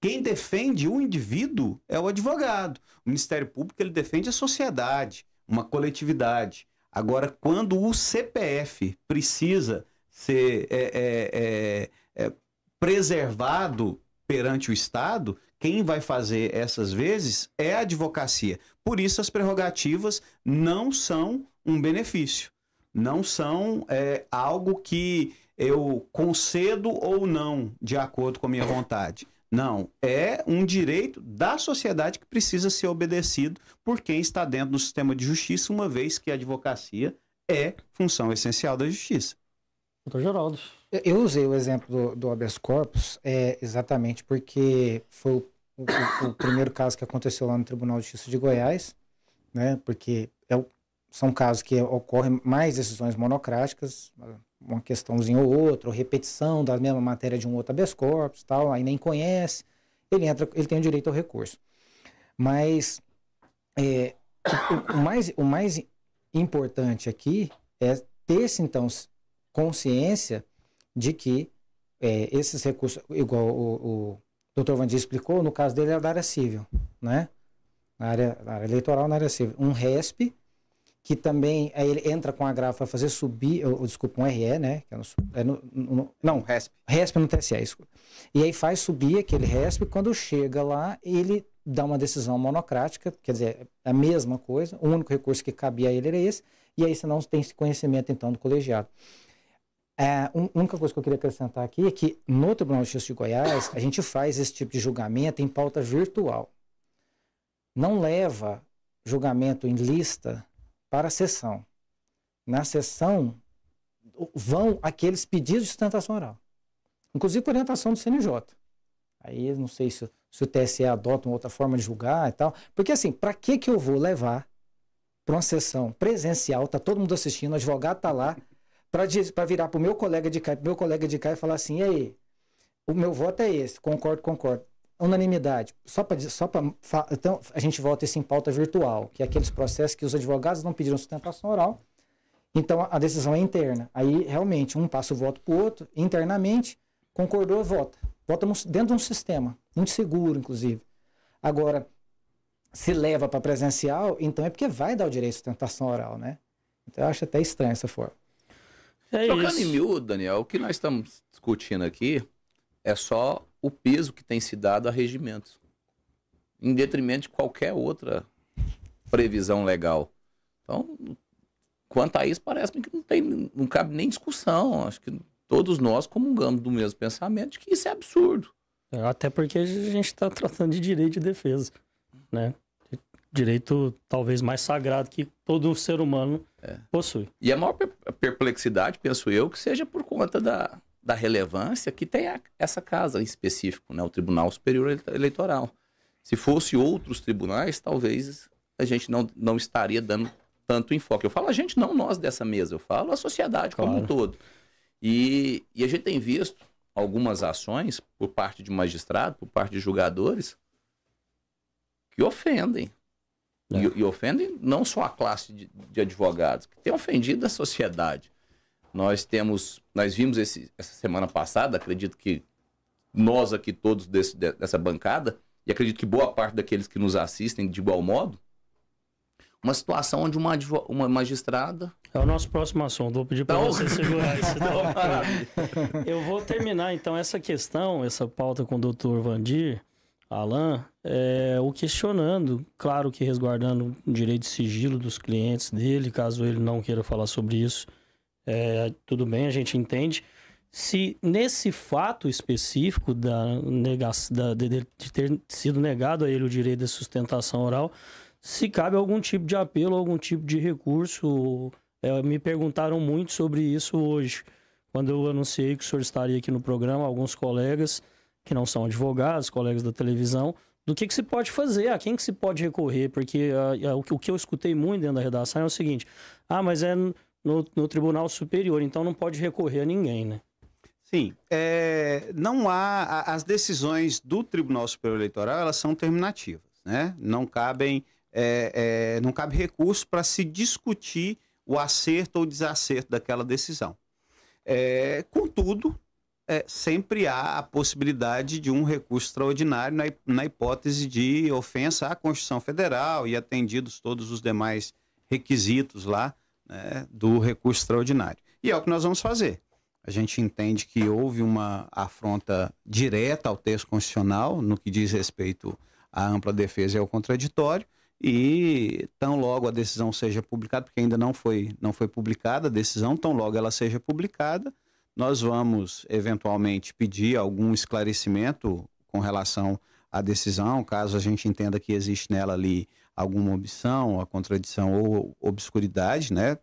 Quem defende o indivíduo é o advogado. O Ministério Público ele defende a sociedade, uma coletividade. Agora, quando o CPF precisa ser é, é, é, é, preservado perante o Estado, quem vai fazer essas vezes é a advocacia. Por isso, as prerrogativas não são um benefício, não são é, algo que eu concedo ou não de acordo com a minha vontade. Não, é um direito da sociedade que precisa ser obedecido por quem está dentro do sistema de justiça, uma vez que a advocacia é função essencial da justiça. Doutor Geraldo. Eu usei o exemplo do, do habeas corpus é, exatamente porque foi o, o, o, primeiro caso que aconteceu lá no Tribunal de Justiça de Goiás, né? Porque é, são casos que ocorrem mais decisões monocráticas, uma questãozinha ou outra, ou repetição da mesma matéria de um outro habeas corpus, tal, aí nem conhece, ele entra, ele tem o direito ao recurso. Mas é, o, o, mais, o mais importante aqui é ter-se, então, consciência de que é, esses recursos, igual o, o Dr. Vandir explicou, no caso dele é da área civil, né? Na área, na área eleitoral, na área civil. Um RESP, que também aí ele entra com a agravo para fazer subir, ou, ou, desculpa, um RE, né? Que é no, é no, no, não, RESP. RESP no TSE, isso. E aí faz subir aquele RESP, quando chega lá, ele dá uma decisão monocrática, quer dizer, é a mesma coisa, o único recurso que cabia a ele era esse, e aí você não tem esse conhecimento, então, do colegiado. É, um, única coisa que eu queria acrescentar aqui é que no Tribunal de Justiça de Goiás, a gente faz esse tipo de julgamento em pauta virtual. Não leva julgamento em lista para a sessão. Na sessão vão aqueles pedidos de sustentação oral, inclusive com orientação do CNJ. Aí não sei se, se o TSE adota uma outra forma de julgar e tal, porque assim, para que que eu vou levar para uma sessão presencial, tá todo mundo assistindo, o advogado tá lá, para virar pro meu colega de cá, meu colega de cá e falar assim, e aí, o meu voto é esse, concordo, concordo. Unanimidade. Só para só para então, a gente volta isso em pauta virtual, que é aqueles processos que os advogados não pediram sustentação oral, então a decisão é interna. Aí realmente um passa o voto para o outro, internamente, concordou, vota. Vota dentro de um sistema, muito seguro, inclusive. Agora, se leva para presencial, então é porque vai dar o direito de sustentação oral, né? Então eu acho até estranho essa forma. É Trocando isso. em miúdo, Daniel, o que nós estamos discutindo aqui é só o peso que tem se dado a regimentos, em detrimento de qualquer outra previsão legal. Então, quanto a isso, parece-me que não, tem, não cabe nem discussão. Acho que todos nós comungamos do mesmo pensamento de que isso é absurdo. É, até porque a gente está tratando de direito de defesa, né? direito talvez mais sagrado que todo ser humano é. possui. E a maior perplexidade, penso eu, que seja por conta da, da relevância que tem a, essa casa em específico, né, o Tribunal Superior Eleitoral. Se fosse outros tribunais, talvez a gente não, não estaria dando tanto enfoque. Eu falo a gente, não nós dessa mesa, eu falo a sociedade claro. como um todo. E, e a gente tem visto algumas ações por parte de magistrado, por parte de julgadores, que ofendem é. E, e, ofendem não só a classe de, de, advogados, que tem ofendido a sociedade. Nós temos, nós vimos esse, essa semana passada, acredito que nós aqui todos desse, dessa bancada, e acredito que boa parte daqueles que nos assistem de igual modo, uma situação onde uma, uma magistrada. É o nosso próximo assunto, vou pedir para tá você segurar isso. Tá tá Eu vou terminar então essa questão, essa pauta com o doutor Vandir, Alain, é, o questionando, claro que resguardando o direito de sigilo dos clientes dele, caso ele não queira falar sobre isso, é, tudo bem, a gente entende. Se nesse fato específico da, da de, de, ter sido negado a ele o direito de sustentação oral, se cabe algum tipo de apelo, algum tipo de recurso, é, me perguntaram muito sobre isso hoje, quando eu anunciei que o senhor estaria aqui no programa, alguns colegas que não são advogados, colegas da televisão, do que, que se pode fazer, a quem que se pode recorrer, porque a, ah, a, ah, o que eu escutei muito dentro da redação é o seguinte, ah, mas é no, no Tribunal Superior, então não pode recorrer a ninguém, né? Sim, é, não há, as decisões do Tribunal Superior Eleitoral, elas são terminativas, né? Não cabem, é, é, não cabe recurso para se discutir o acerto ou desacerto daquela decisão. É, contudo, é, sempre há a possibilidade de um recurso extraordinário na, na hipótese de ofensa à Constituição Federal e atendidos todos os demais requisitos lá né, do recurso extraordinário. E é o que nós vamos fazer. A gente entende que houve uma afronta direta ao texto constitucional no que diz respeito à ampla defesa e ao contraditório. E tão logo a decisão seja publicada, porque ainda não foi, não foi publicada a decisão, tão logo ela seja publicada, nós vamos, eventualmente, pedir algum esclarecimento com relação à decisão, caso a gente entenda que existe nela ali alguma opção, a contradição ou obscuridade, né?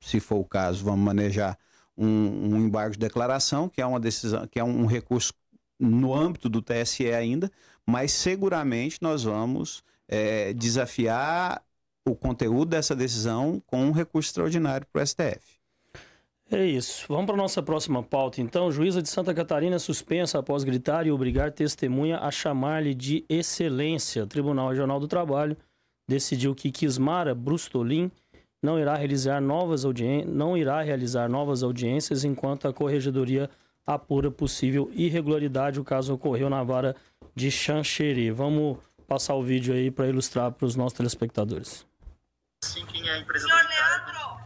Se for o caso, vamos manejar um, um embargo de declaração, que é uma decisão, que é um recurso no âmbito do TSE ainda, mas seguramente nós vamos é, desafiar o conteúdo dessa decisão com um recurso extraordinário para o STF. É isso. Vamos para nossa próxima pauta, então. Juíza de Santa Catarina suspensa após gritar e obrigar testemunha a chamar-lhe de excelência. O Tribunal Regional do Trabalho decidiu que Kismara Brustolin não irá realizar novas, não irá realizar novas audiências enquanto a corregedoria apura possível irregularidade. O caso ocorreu na vara de Xanxerê. Vamos passar o vídeo aí para ilustrar para os nossos telespectadores. Sim, quem é a empresa Senhor Leandro!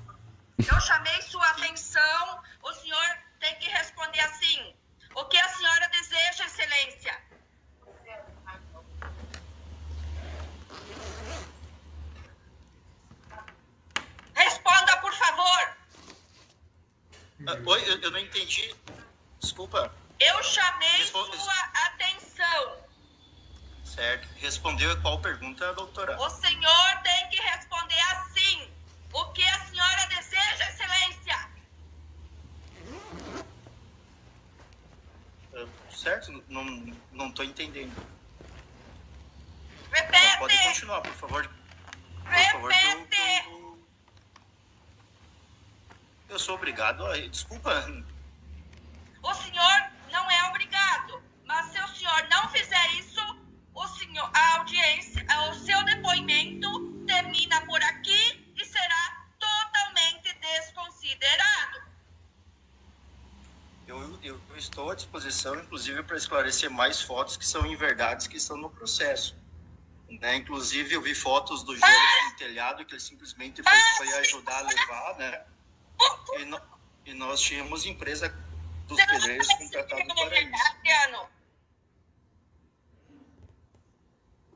Eu chamei sua atenção, o senhor tem que responder assim. O que a senhora deseja, excelência? Responda, por favor. Ah, oi, eu, não entendi. Desculpa. Eu chamei sua atenção. Certo. Respondeu qual pergunta, doutora? O senhor tem que responder assim. O que a senhora deseja, excelência? Ah, certo? Não, não tô entendendo. Repete! Pode continuar, por favor. Por Repete! Favor, eu, eu sou obrigado a... Desculpa, inclusive para esclarecer mais fotos que são inverdades que estão no processo. Né? Inclusive, eu vi fotos do Jânio no telhado que ele simplesmente foi, foi ajudar a levar, né? E, no, e nós tínhamos empresa dos pedreiros contratado para isso.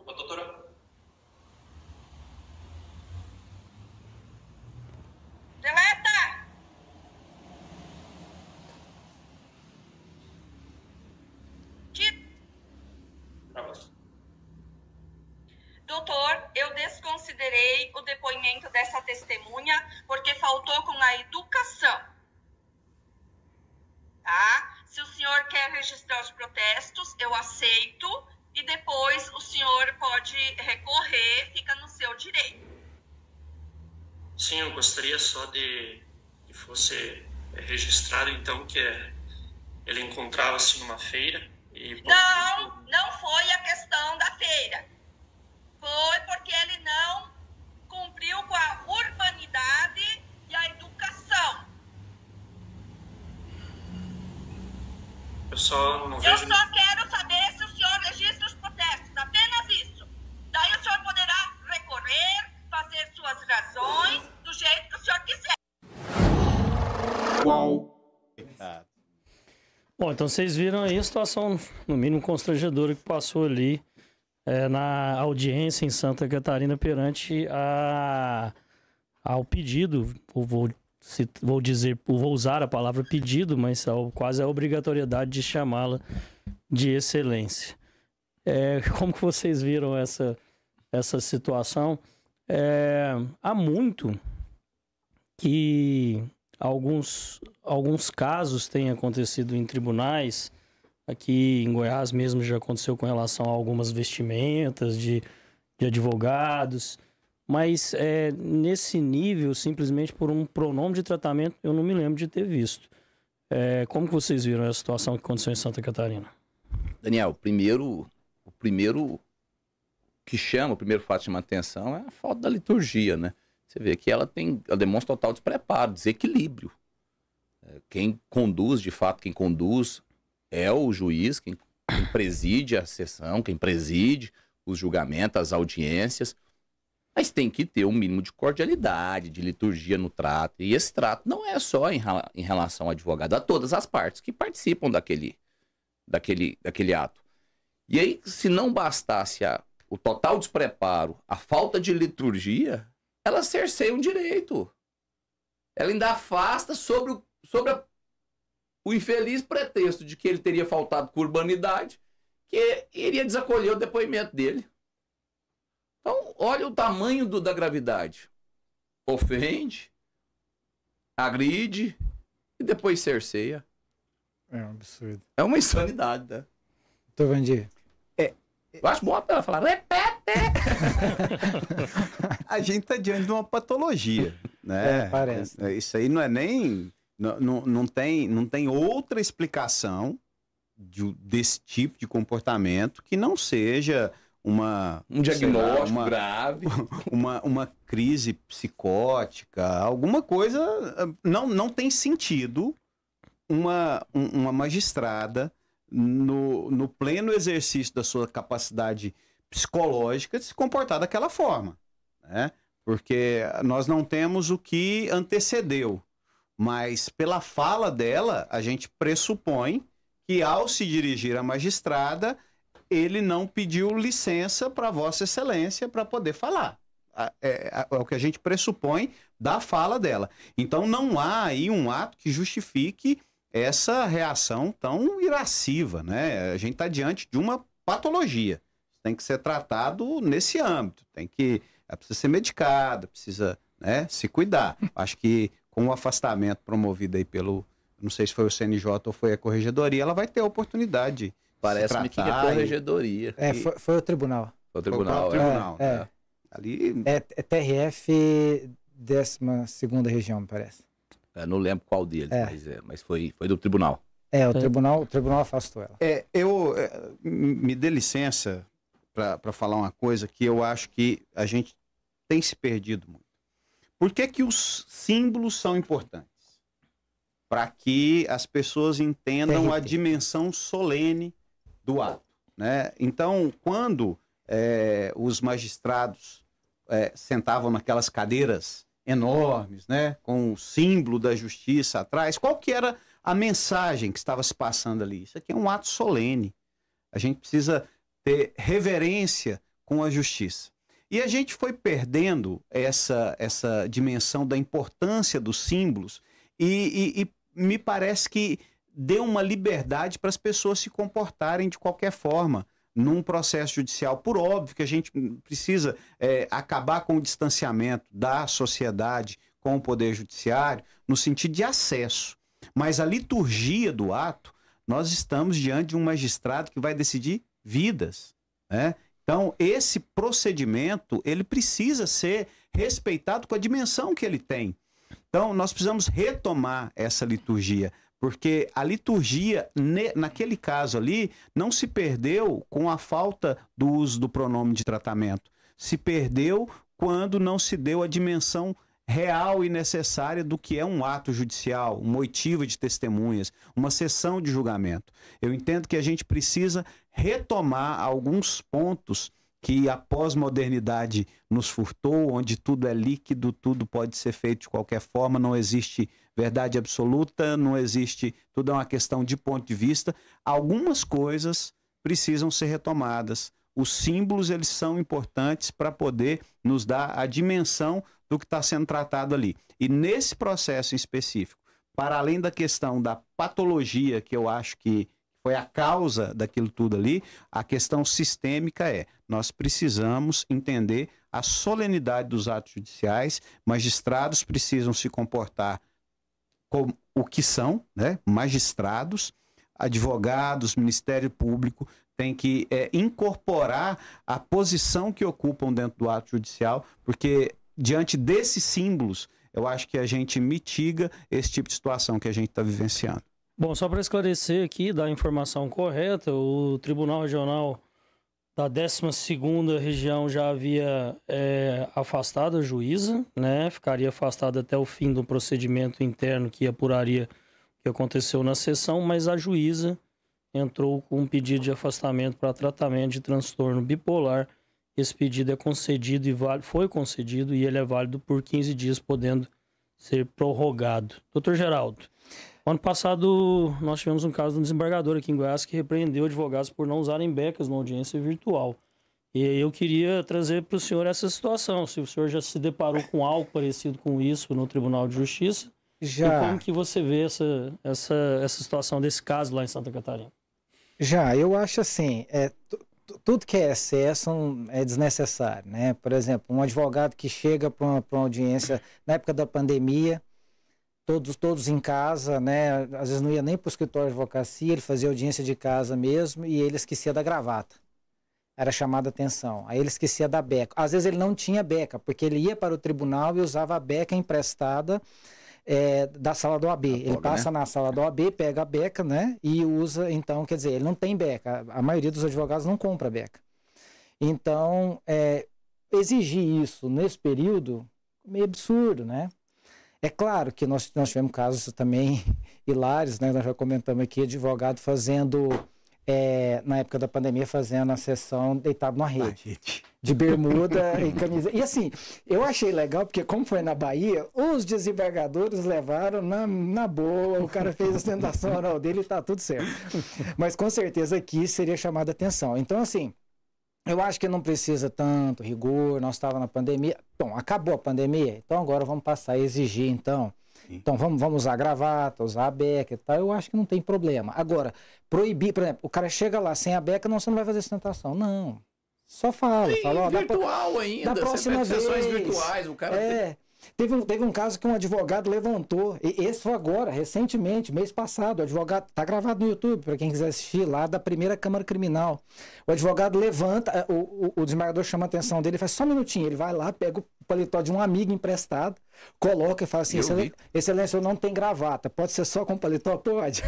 Ô, doutora, só de que fosse é, registrado, então, que é, ele encontrava-se numa feira e... Não! qual. Bom, então vocês viram aí a situação, no mínimo, constrangedora que passou ali é, na audiência em Santa Catarina perante a, ao pedido, ou vou, se, vou dizer, vou usar a palavra pedido, mas ao, é quase a obrigatoriedade de chamá-la de excelência. É, como que vocês viram essa, essa situação? É, há muito que alguns, alguns casos têm acontecido em tribunais. Aqui em Goiás mesmo já aconteceu com relação a algumas vestimentas de, de advogados. Mas é, nesse nível, simplesmente por um pronome de tratamento, eu não me lembro de ter visto. É, como que vocês viram a situação que aconteceu em Santa Catarina? Daniel, primeiro, o primeiro que chama, o primeiro fato de chamar atenção é a falta da liturgia, né? Você vê que ela tem, ela demonstra total despreparo, desequilíbrio. É, quem conduz, de fato, quem conduz é o juiz, quem, quem preside a sessão, quem preside os julgamentos, as audiências. Mas tem que ter um mínimo de cordialidade, de liturgia no trato. E esse trato não é só em, em relação ao advogado, a todas as partes que participam daquele, daquele, daquele ato. E aí, se não bastasse a, o total despreparo, a falta de liturgia, ela cerceia um direito. Ela ainda afasta sobre, o, sobre a, o infeliz pretexto de que ele teria faltado com urbanidade, que iria desacolher o depoimento dele. Então, olha o tamanho do, da gravidade. Ofende, agride e depois cerceia. É um absurdo. É uma insanidade, né? Tô vendo. É, é, eu acho bom ela falar, repete! É. a gente está diante de uma patologia, né? É, parece. É, isso aí não é nem. Não, não, tem, não tem outra explicação de, desse tipo de comportamento que não seja uma. Um diagnóstico lá, uma, grave. Uma, uma crise psicótica, alguma coisa. Não, não tem sentido uma, uma magistrada, no, no pleno exercício da sua capacidade psicológica de se comportar daquela forma, né? Porque nós não temos o que antecedeu, mas pela fala dela, a gente pressupõe que ao se dirigir à magistrada, ele não pediu licença para Vossa Excelência para poder falar. É, é, o que a gente pressupõe da fala dela. Então não há aí um ato que justifique essa reação tão irasciva, né? A gente está diante de uma patologia tem que ser tratado nesse âmbito. Tem que. É, precisa ser medicado precisa né, se cuidar. Acho que com o afastamento promovido aí pelo. Não sei se foi o CNJ ou foi a corregedoria, ela vai ter a oportunide. Parece-me que é corregedoria. É, foi, foi, o tribunal. Foi o tribunal, foi o tribunal é, é, né? é. Ali... É, é TRF 12 região, me parece. não lembro qual deles, é. Mas, é, mas, foi, foi do tribunal. É, o tribunal, o tribunal afastou ela. É, eu, é, me dê licença, para falar uma coisa que eu acho que a gente tem se perdido muito. Por que, que os símbolos são importantes? Para que as pessoas entendam a dimensão solene do ato. Né? Então, quando é, os magistrados é, sentavam naquelas cadeiras enormes, né, com o símbolo da justiça atrás, qual que era a mensagem que estava se passando ali? Isso aqui é um ato solene. A gente precisa ter reverência com a justiça. E a gente foi perdendo essa, essa dimensão da importância dos símbolos e, e, e me parece que deu uma liberdade para as pessoas se comportarem de qualquer forma num processo judicial. Por óbvio que a gente precisa é, acabar com o distanciamento da sociedade com o poder judiciário no sentido de acesso. Mas a liturgia do ato, nós estamos diante de um magistrado que vai decidir vidas, né? Então, esse procedimento, ele precisa ser respeitado com a dimensão que ele tem. Então, nós precisamos retomar essa liturgia, porque a liturgia, naquele caso ali, não se perdeu com a falta do uso do pronome de tratamento. Se perdeu quando não se deu a dimensão real e necessária do que é um ato judicial, uma oitiva de testemunhas, uma sessão de julgamento. Eu entendo que a gente precisa retomar alguns pontos que a pós-modernidade nos furtou, onde tudo é líquido, tudo pode ser feito de qualquer forma, não existe verdade absoluta, não existe, tudo é uma questão de ponto de vista. Algumas coisas precisam ser retomadas. Os símbolos eles são importantes para poder nos dar a dimensão do que está sendo tratado ali. E nesse processo em específico, para além da questão da patologia, que eu acho que foi a causa daquilo tudo ali, a questão sistêmica é: nós precisamos entender a solenidade dos atos judiciais, magistrados precisam se comportar como o que são, né? magistrados, advogados, Ministério Público, tem que é, incorporar a posição que ocupam dentro do ato judicial, porque diante desses símbolos, eu acho que a gente mitiga esse tipo de situação que a gente está vivenciando. Bom, só para esclarecer aqui, dar a informação correta, o Tribunal Regional da 12ª Região já havia é, afastado a juíza, né? Ficaria afastada até o fim do procedimento interno que apuraria o que aconteceu na sessão, mas a juíza entrou com um pedido de afastamento para tratamento de transtorno bipolar esse pedido é concedido e foi concedido e ele é válido por 15 dias, podendo ser prorrogado. Doutor Geraldo, ano passado nós tivemos um caso de um desembargador aqui em Goiás que repreendeu advogados por não usarem becas na audiência virtual. E eu queria trazer para o senhor essa situação, se o senhor já se deparou com algo parecido com isso no Tribunal de Justiça. Já. E como que você vê essa, essa, essa situação desse caso lá em Santa Catarina? Já, eu acho assim, é, tudo que é excesso é desnecessário, né? Por exemplo, um advogado que chega para uma, uma, audiência na época da pandemia, todos todos em casa, né? Às vezes não ia nem para o escritório de advocacia, ele fazia audiência de casa mesmo e ele esquecia da gravata. Era chamada atenção. Aí ele esquecia da beca. Às vezes ele não tinha beca, porque ele ia para o tribunal e usava a beca emprestada é, da sala do OAB. ele né? passa né? na sala do AB, pega a beca, né? E usa, então, quer dizer, ele não tem beca. A maioria dos advogados não compra beca. Então, é, exigir isso nesse período meio absurdo, né? É claro que nós, nós tivemos casos também hilários, né? Nós já comentamos aqui, advogado fazendo é, na época da pandemia, fazendo a sessão deitado na rede. De bermuda e camisa. E assim, eu achei legal, porque como foi na Bahia, os desembargadores levaram na, na boa, o cara fez a ostentação oral dele e tá tudo certo. Mas com certeza aqui seria chamada atenção. Então, assim, eu acho que não precisa tanto rigor, nós estava na pandemia. Bom, acabou a pandemia, então agora vamos passar a exigir, então, Sim. Então vamos, vamos usar a gravata, usar a beca e tal, eu acho que não tem problema. Agora, proibir, por exemplo, o cara chega lá sem a beca, não, você não vai fazer sustentação. Não. Só fala, Sim, fala, ó, virtual pra, ainda, da próxima vez. sessões virtuais, o cara é, tem... Teve um, teve um caso que um advogado levantou, e esse foi agora, recentemente, mês passado. O advogado está gravado no YouTube, para quem quiser assistir, lá da primeira Câmara Criminal. O advogado levanta, é, o, o, o desembargador chama a atenção dele, faz só um minutinho. Ele vai lá, pega o paletó de um amigo emprestado, coloca e fala assim: excelência Excelência, eu não tenho gravata, pode ser só com paletó? Pode.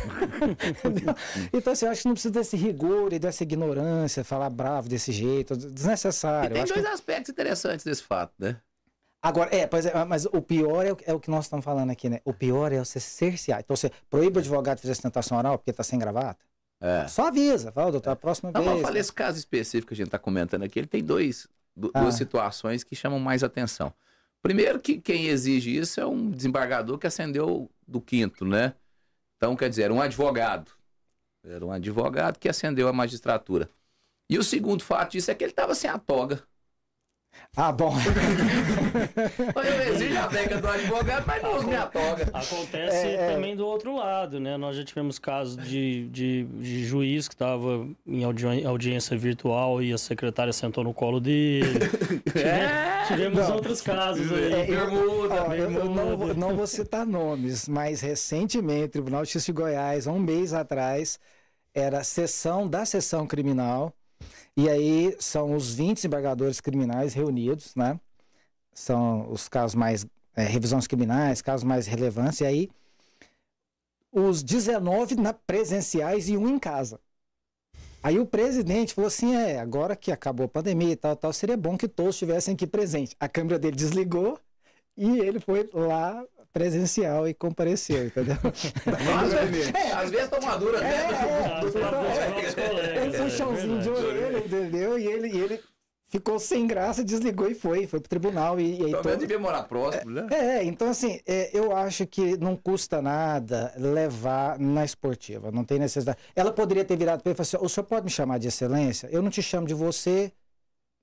então, assim, eu acho que não precisa desse rigor e dessa ignorância, falar bravo desse jeito, desnecessário. E tem dois aspectos interessantes desse fato, né? Agora, é, pois é, mas o pior é o, é o que nós estamos falando aqui, né? O pior é você cercear. Então você proíbe o advogado de fazer sustentação oral porque está sem gravata? É. Só avisa, fala, doutor, a é. próxima não, vez. Não, eu falei né? esse caso específico que a gente está comentando aqui, ele tem dois, ah. duas ah. situações que chamam mais atenção. Primeiro que quem exige isso é um desembargador que ascendeu do quinto, né? Então, quer dizer, um advogado. Era um advogado que ascendeu a magistratura. E o segundo fato disso é que ele estava sem a toga. Ah, bom. eu exijo a beca do advogado, mas não uso minha toga. Acontece é, é, também do outro lado, né? Nós já tivemos casos de, de, de juiz que estava em audiência virtual e a secretária sentou no colo dele. É, tivemos não, outros casos é, aí. É, eu, bermuda, ó, bermuda. Eu não, vou, não vou citar nomes, mas recentemente, Tribunal de Justiça de Goiás, há um mês atrás, era sessão da sessão criminal e aí são os 20 desembargadores criminais reunidos, né? São os casos mais, é, revisões criminais, casos mais relevantes, e aí os 19 na presenciais e um em casa. Aí o presidente falou assim: é, agora que acabou a pandemia e tal, tal, seria bom que todos estivessem aqui presentes. A câmera dele desligou, e ele foi lá presencial e compareceu, entendeu? às, vezes, é, às vezes tomadura tá né? é, é, é, é, um chãozinho de orelha, entendeu? E ele, e ele ficou sem graça, desligou e foi, foi pro tribunal. E, e aí todo... devia morar próximo, né? É, é, então assim, é, eu acho que não custa nada levar na esportiva, não tem necessidade. Ela poderia ter virado para ele e falar assim, o senhor pode me chamar de excelência? Eu não te chamo de você,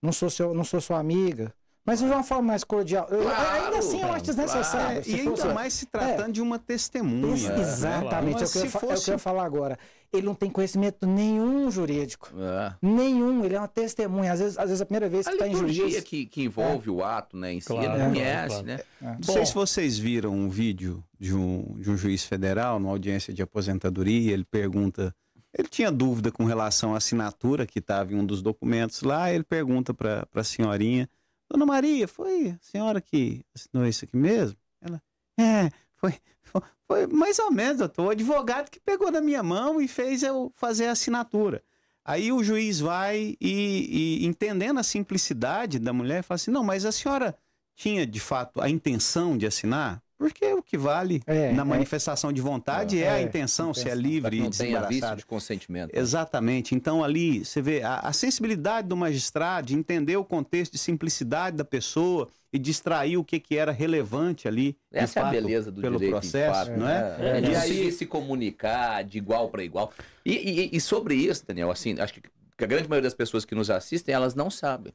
não sou, seu, não sou sua amiga. Mas de uma forma mais cordial. Eu, claro, ainda assim, eu acho desnecessário. Claro. É, e ainda fosse... Então, mais se tratando é. de uma testemunha. Né? exatamente, é, é, o que eu, fosse... é o que eu ia falar agora. Ele não tem conhecimento nenhum jurídico. É. Nenhum, ele é uma testemunha. Às vezes, às vezes a primeira vez que está em juízo... que, que envolve é. o ato né, em si, claro, ele não conhece. Né? É, não Bom, sei se vocês viram um vídeo de um, de um juiz federal, numa audiência de aposentadoria, ele pergunta... Ele tinha dúvida com relação à assinatura que estava em um dos documentos lá, ele pergunta para a senhorinha... Dona Maria, foi a senhora que assinou isso aqui mesmo? Ela, é, foi, foi, foi mais ou menos, doutor. O advogado que pegou na minha mão e fez eu fazer a assinatura. Aí o juiz vai e, e entendendo a simplicidade da mulher, fala assim: não, mas a senhora tinha de fato a intenção de assinar? Porque o que vale é, na é, manifestação de vontade é, é a é. intenção, se é livre não e desembaraçada. de consentimento. Né? Exatamente. Então ali você vê a, a, sensibilidade do magistrado de entender o contexto de simplicidade da pessoa e distrair o que, que era relevante ali. Essa fato, é a beleza do pelo direito, processo, não é? Né? é. é e aí se comunicar de igual para igual. E, e, e sobre isso, Daniel, assim, acho que a grande maioria das pessoas que nos assistem elas não sabem,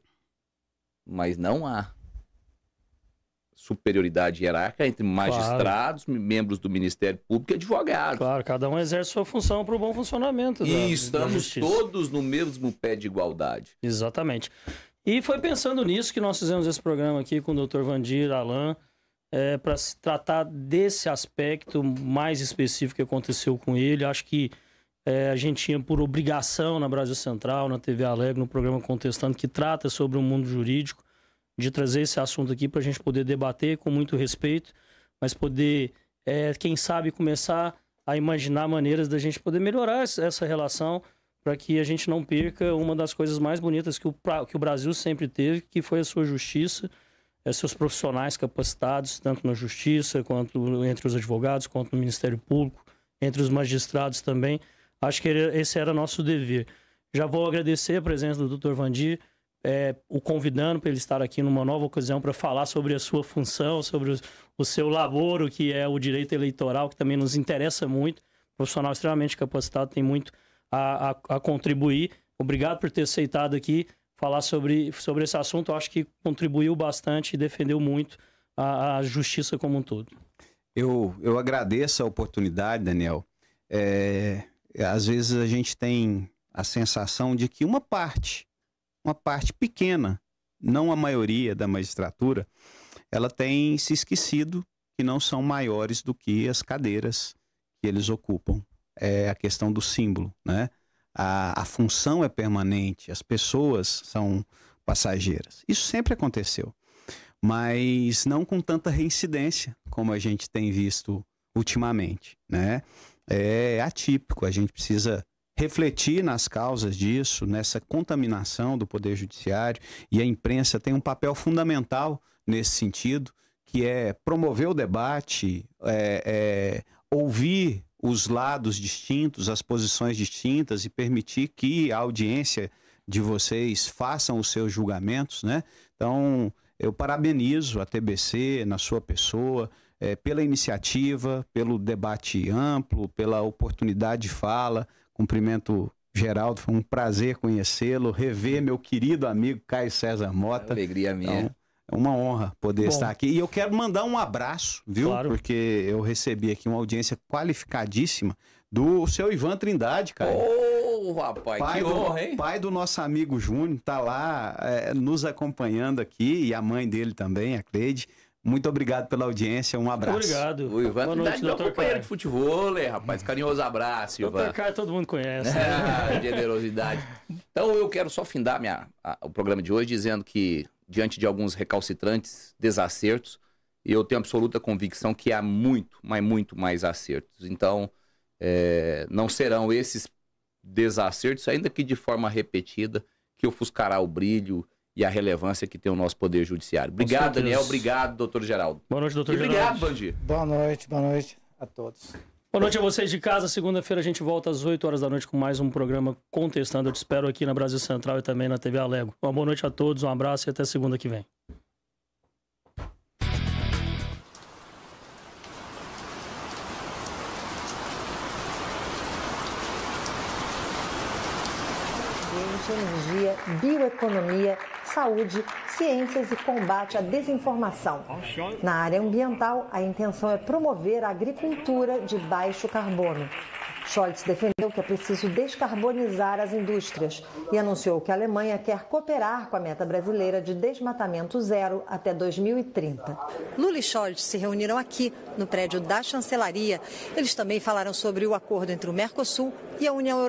mas não há superioridade hierárquica entre magistrados, claro. membros do Ministério Público e advogados. Claro, cada um exerce sua função para o bom funcionamento. E da, estamos da todos no mesmo pé de igualdade. Exatamente. E foi pensando nisso que nós fizemos esse programa aqui com o Dr. Vandir Alain. É, para se tratar desse aspecto mais específico que aconteceu com ele. Acho que é, a gente tinha por obrigação na Brasil Central, na TV Alegre, no programa Contestando, que trata sobre o mundo jurídico, de trazer esse assunto aqui para a gente poder debater com muito respeito, mas poder, é, quem sabe, começar a imaginar maneiras da gente poder melhorar essa relação para que a gente não perca uma das coisas mais bonitas que o, que o Brasil sempre teve, que foi a sua justiça, é, seus profissionais capacitados, tanto na justiça, quanto entre os advogados, quanto no Ministério Público, entre os magistrados também. Acho que esse era nosso dever. Já vou agradecer a presença do Dr. Vandir, é, o convidando para ele estar aqui numa nova ocasião para falar sobre a sua função, sobre o, o seu laboro, que é o direito eleitoral, que também nos interessa muito. Profissional extremamente capacitado, tem muito a, a, a contribuir. Obrigado por ter aceitado aqui falar sobre, sobre esse assunto. Eu acho que contribuiu bastante e defendeu muito a, a, justiça como um todo. Eu, eu agradeço a oportunidade, Daniel. É, às vezes a gente tem a sensação de que uma parte uma parte pequena, não a maioria da magistratura, ela tem se esquecido que não são maiores do que as cadeiras que eles ocupam. É a questão do símbolo, né? A, a função é permanente, as pessoas são passageiras. Isso sempre aconteceu, mas não com tanta reincidência como a gente tem visto ultimamente, né? É atípico, a gente precisa refletir nas causas disso, nessa contaminação do Poder Judiciário, e a imprensa tem um papel fundamental nesse sentido, que é promover o debate, é, é, ouvir os lados distintos, as posições distintas e permitir que a audiência de vocês façam os seus julgamentos, né? Então, eu parabenizo a TBC na sua pessoa é, pela iniciativa, pelo debate amplo, pela oportunidade de fala, Cumprimento Geraldo, foi um prazer conhecê-lo, rever meu querido amigo Caio César Mota. Alegria minha. Então, é uma honra poder Bom. estar aqui. E eu quero mandar um abraço, viu? Claro. Porque eu recebi aqui uma audiência qualificadíssima do seu Ivan Trindade, cara. Ô, oh, rapaz, pai que do, honra, hein? Pai do nosso amigo Júnior, tá lá é, nos acompanhando aqui, e a mãe dele também, a Cleide. Muito obrigado pela audiência, um abraço. Obrigado. O Ivan Boa tá noite, meu companheiro Caio. de futebol, é, rapaz. Carinhoso abraço, Ivan. Dr. Caio todo mundo conhece. Ah, generosidade. Então eu quero só findar minha, a, o programa de hoje dizendo que, diante de alguns recalcitrantes desacertos, eu tenho absoluta convicção que há muito, mas muito mais acertos. Então, é, não serão esses desacertos, ainda que de forma repetida, que ofuscará o brilho, e a relevância que tem o nosso poder judiciário. Obrigado, Daniel. Obrigado, doutor Geraldo. Boa noite, doutor Geraldo. Obrigado, Bandi. Boa noite, boa noite a todos. Boa noite a vocês de casa. Segunda-feira a gente volta às 8 horas da noite com mais um programa Contestando. Eu te espero aqui na Brasil Central e também na TV Alego. Uma boa noite a todos, um abraço e até segunda que vem. energia, bioeconomia, saúde, ciências e combate à desinformação. Na área ambiental, a intenção é promover a agricultura de baixo carbono. Scholz defendeu que é preciso descarbonizar as indústrias e anunciou que a Alemanha quer cooperar com a meta brasileira de desmatamento zero até 2030. Lula e Scholz se reuniram aqui, no prédio da chancelaria. Eles também falaram sobre o acordo entre o Mercosul e a União Europeia.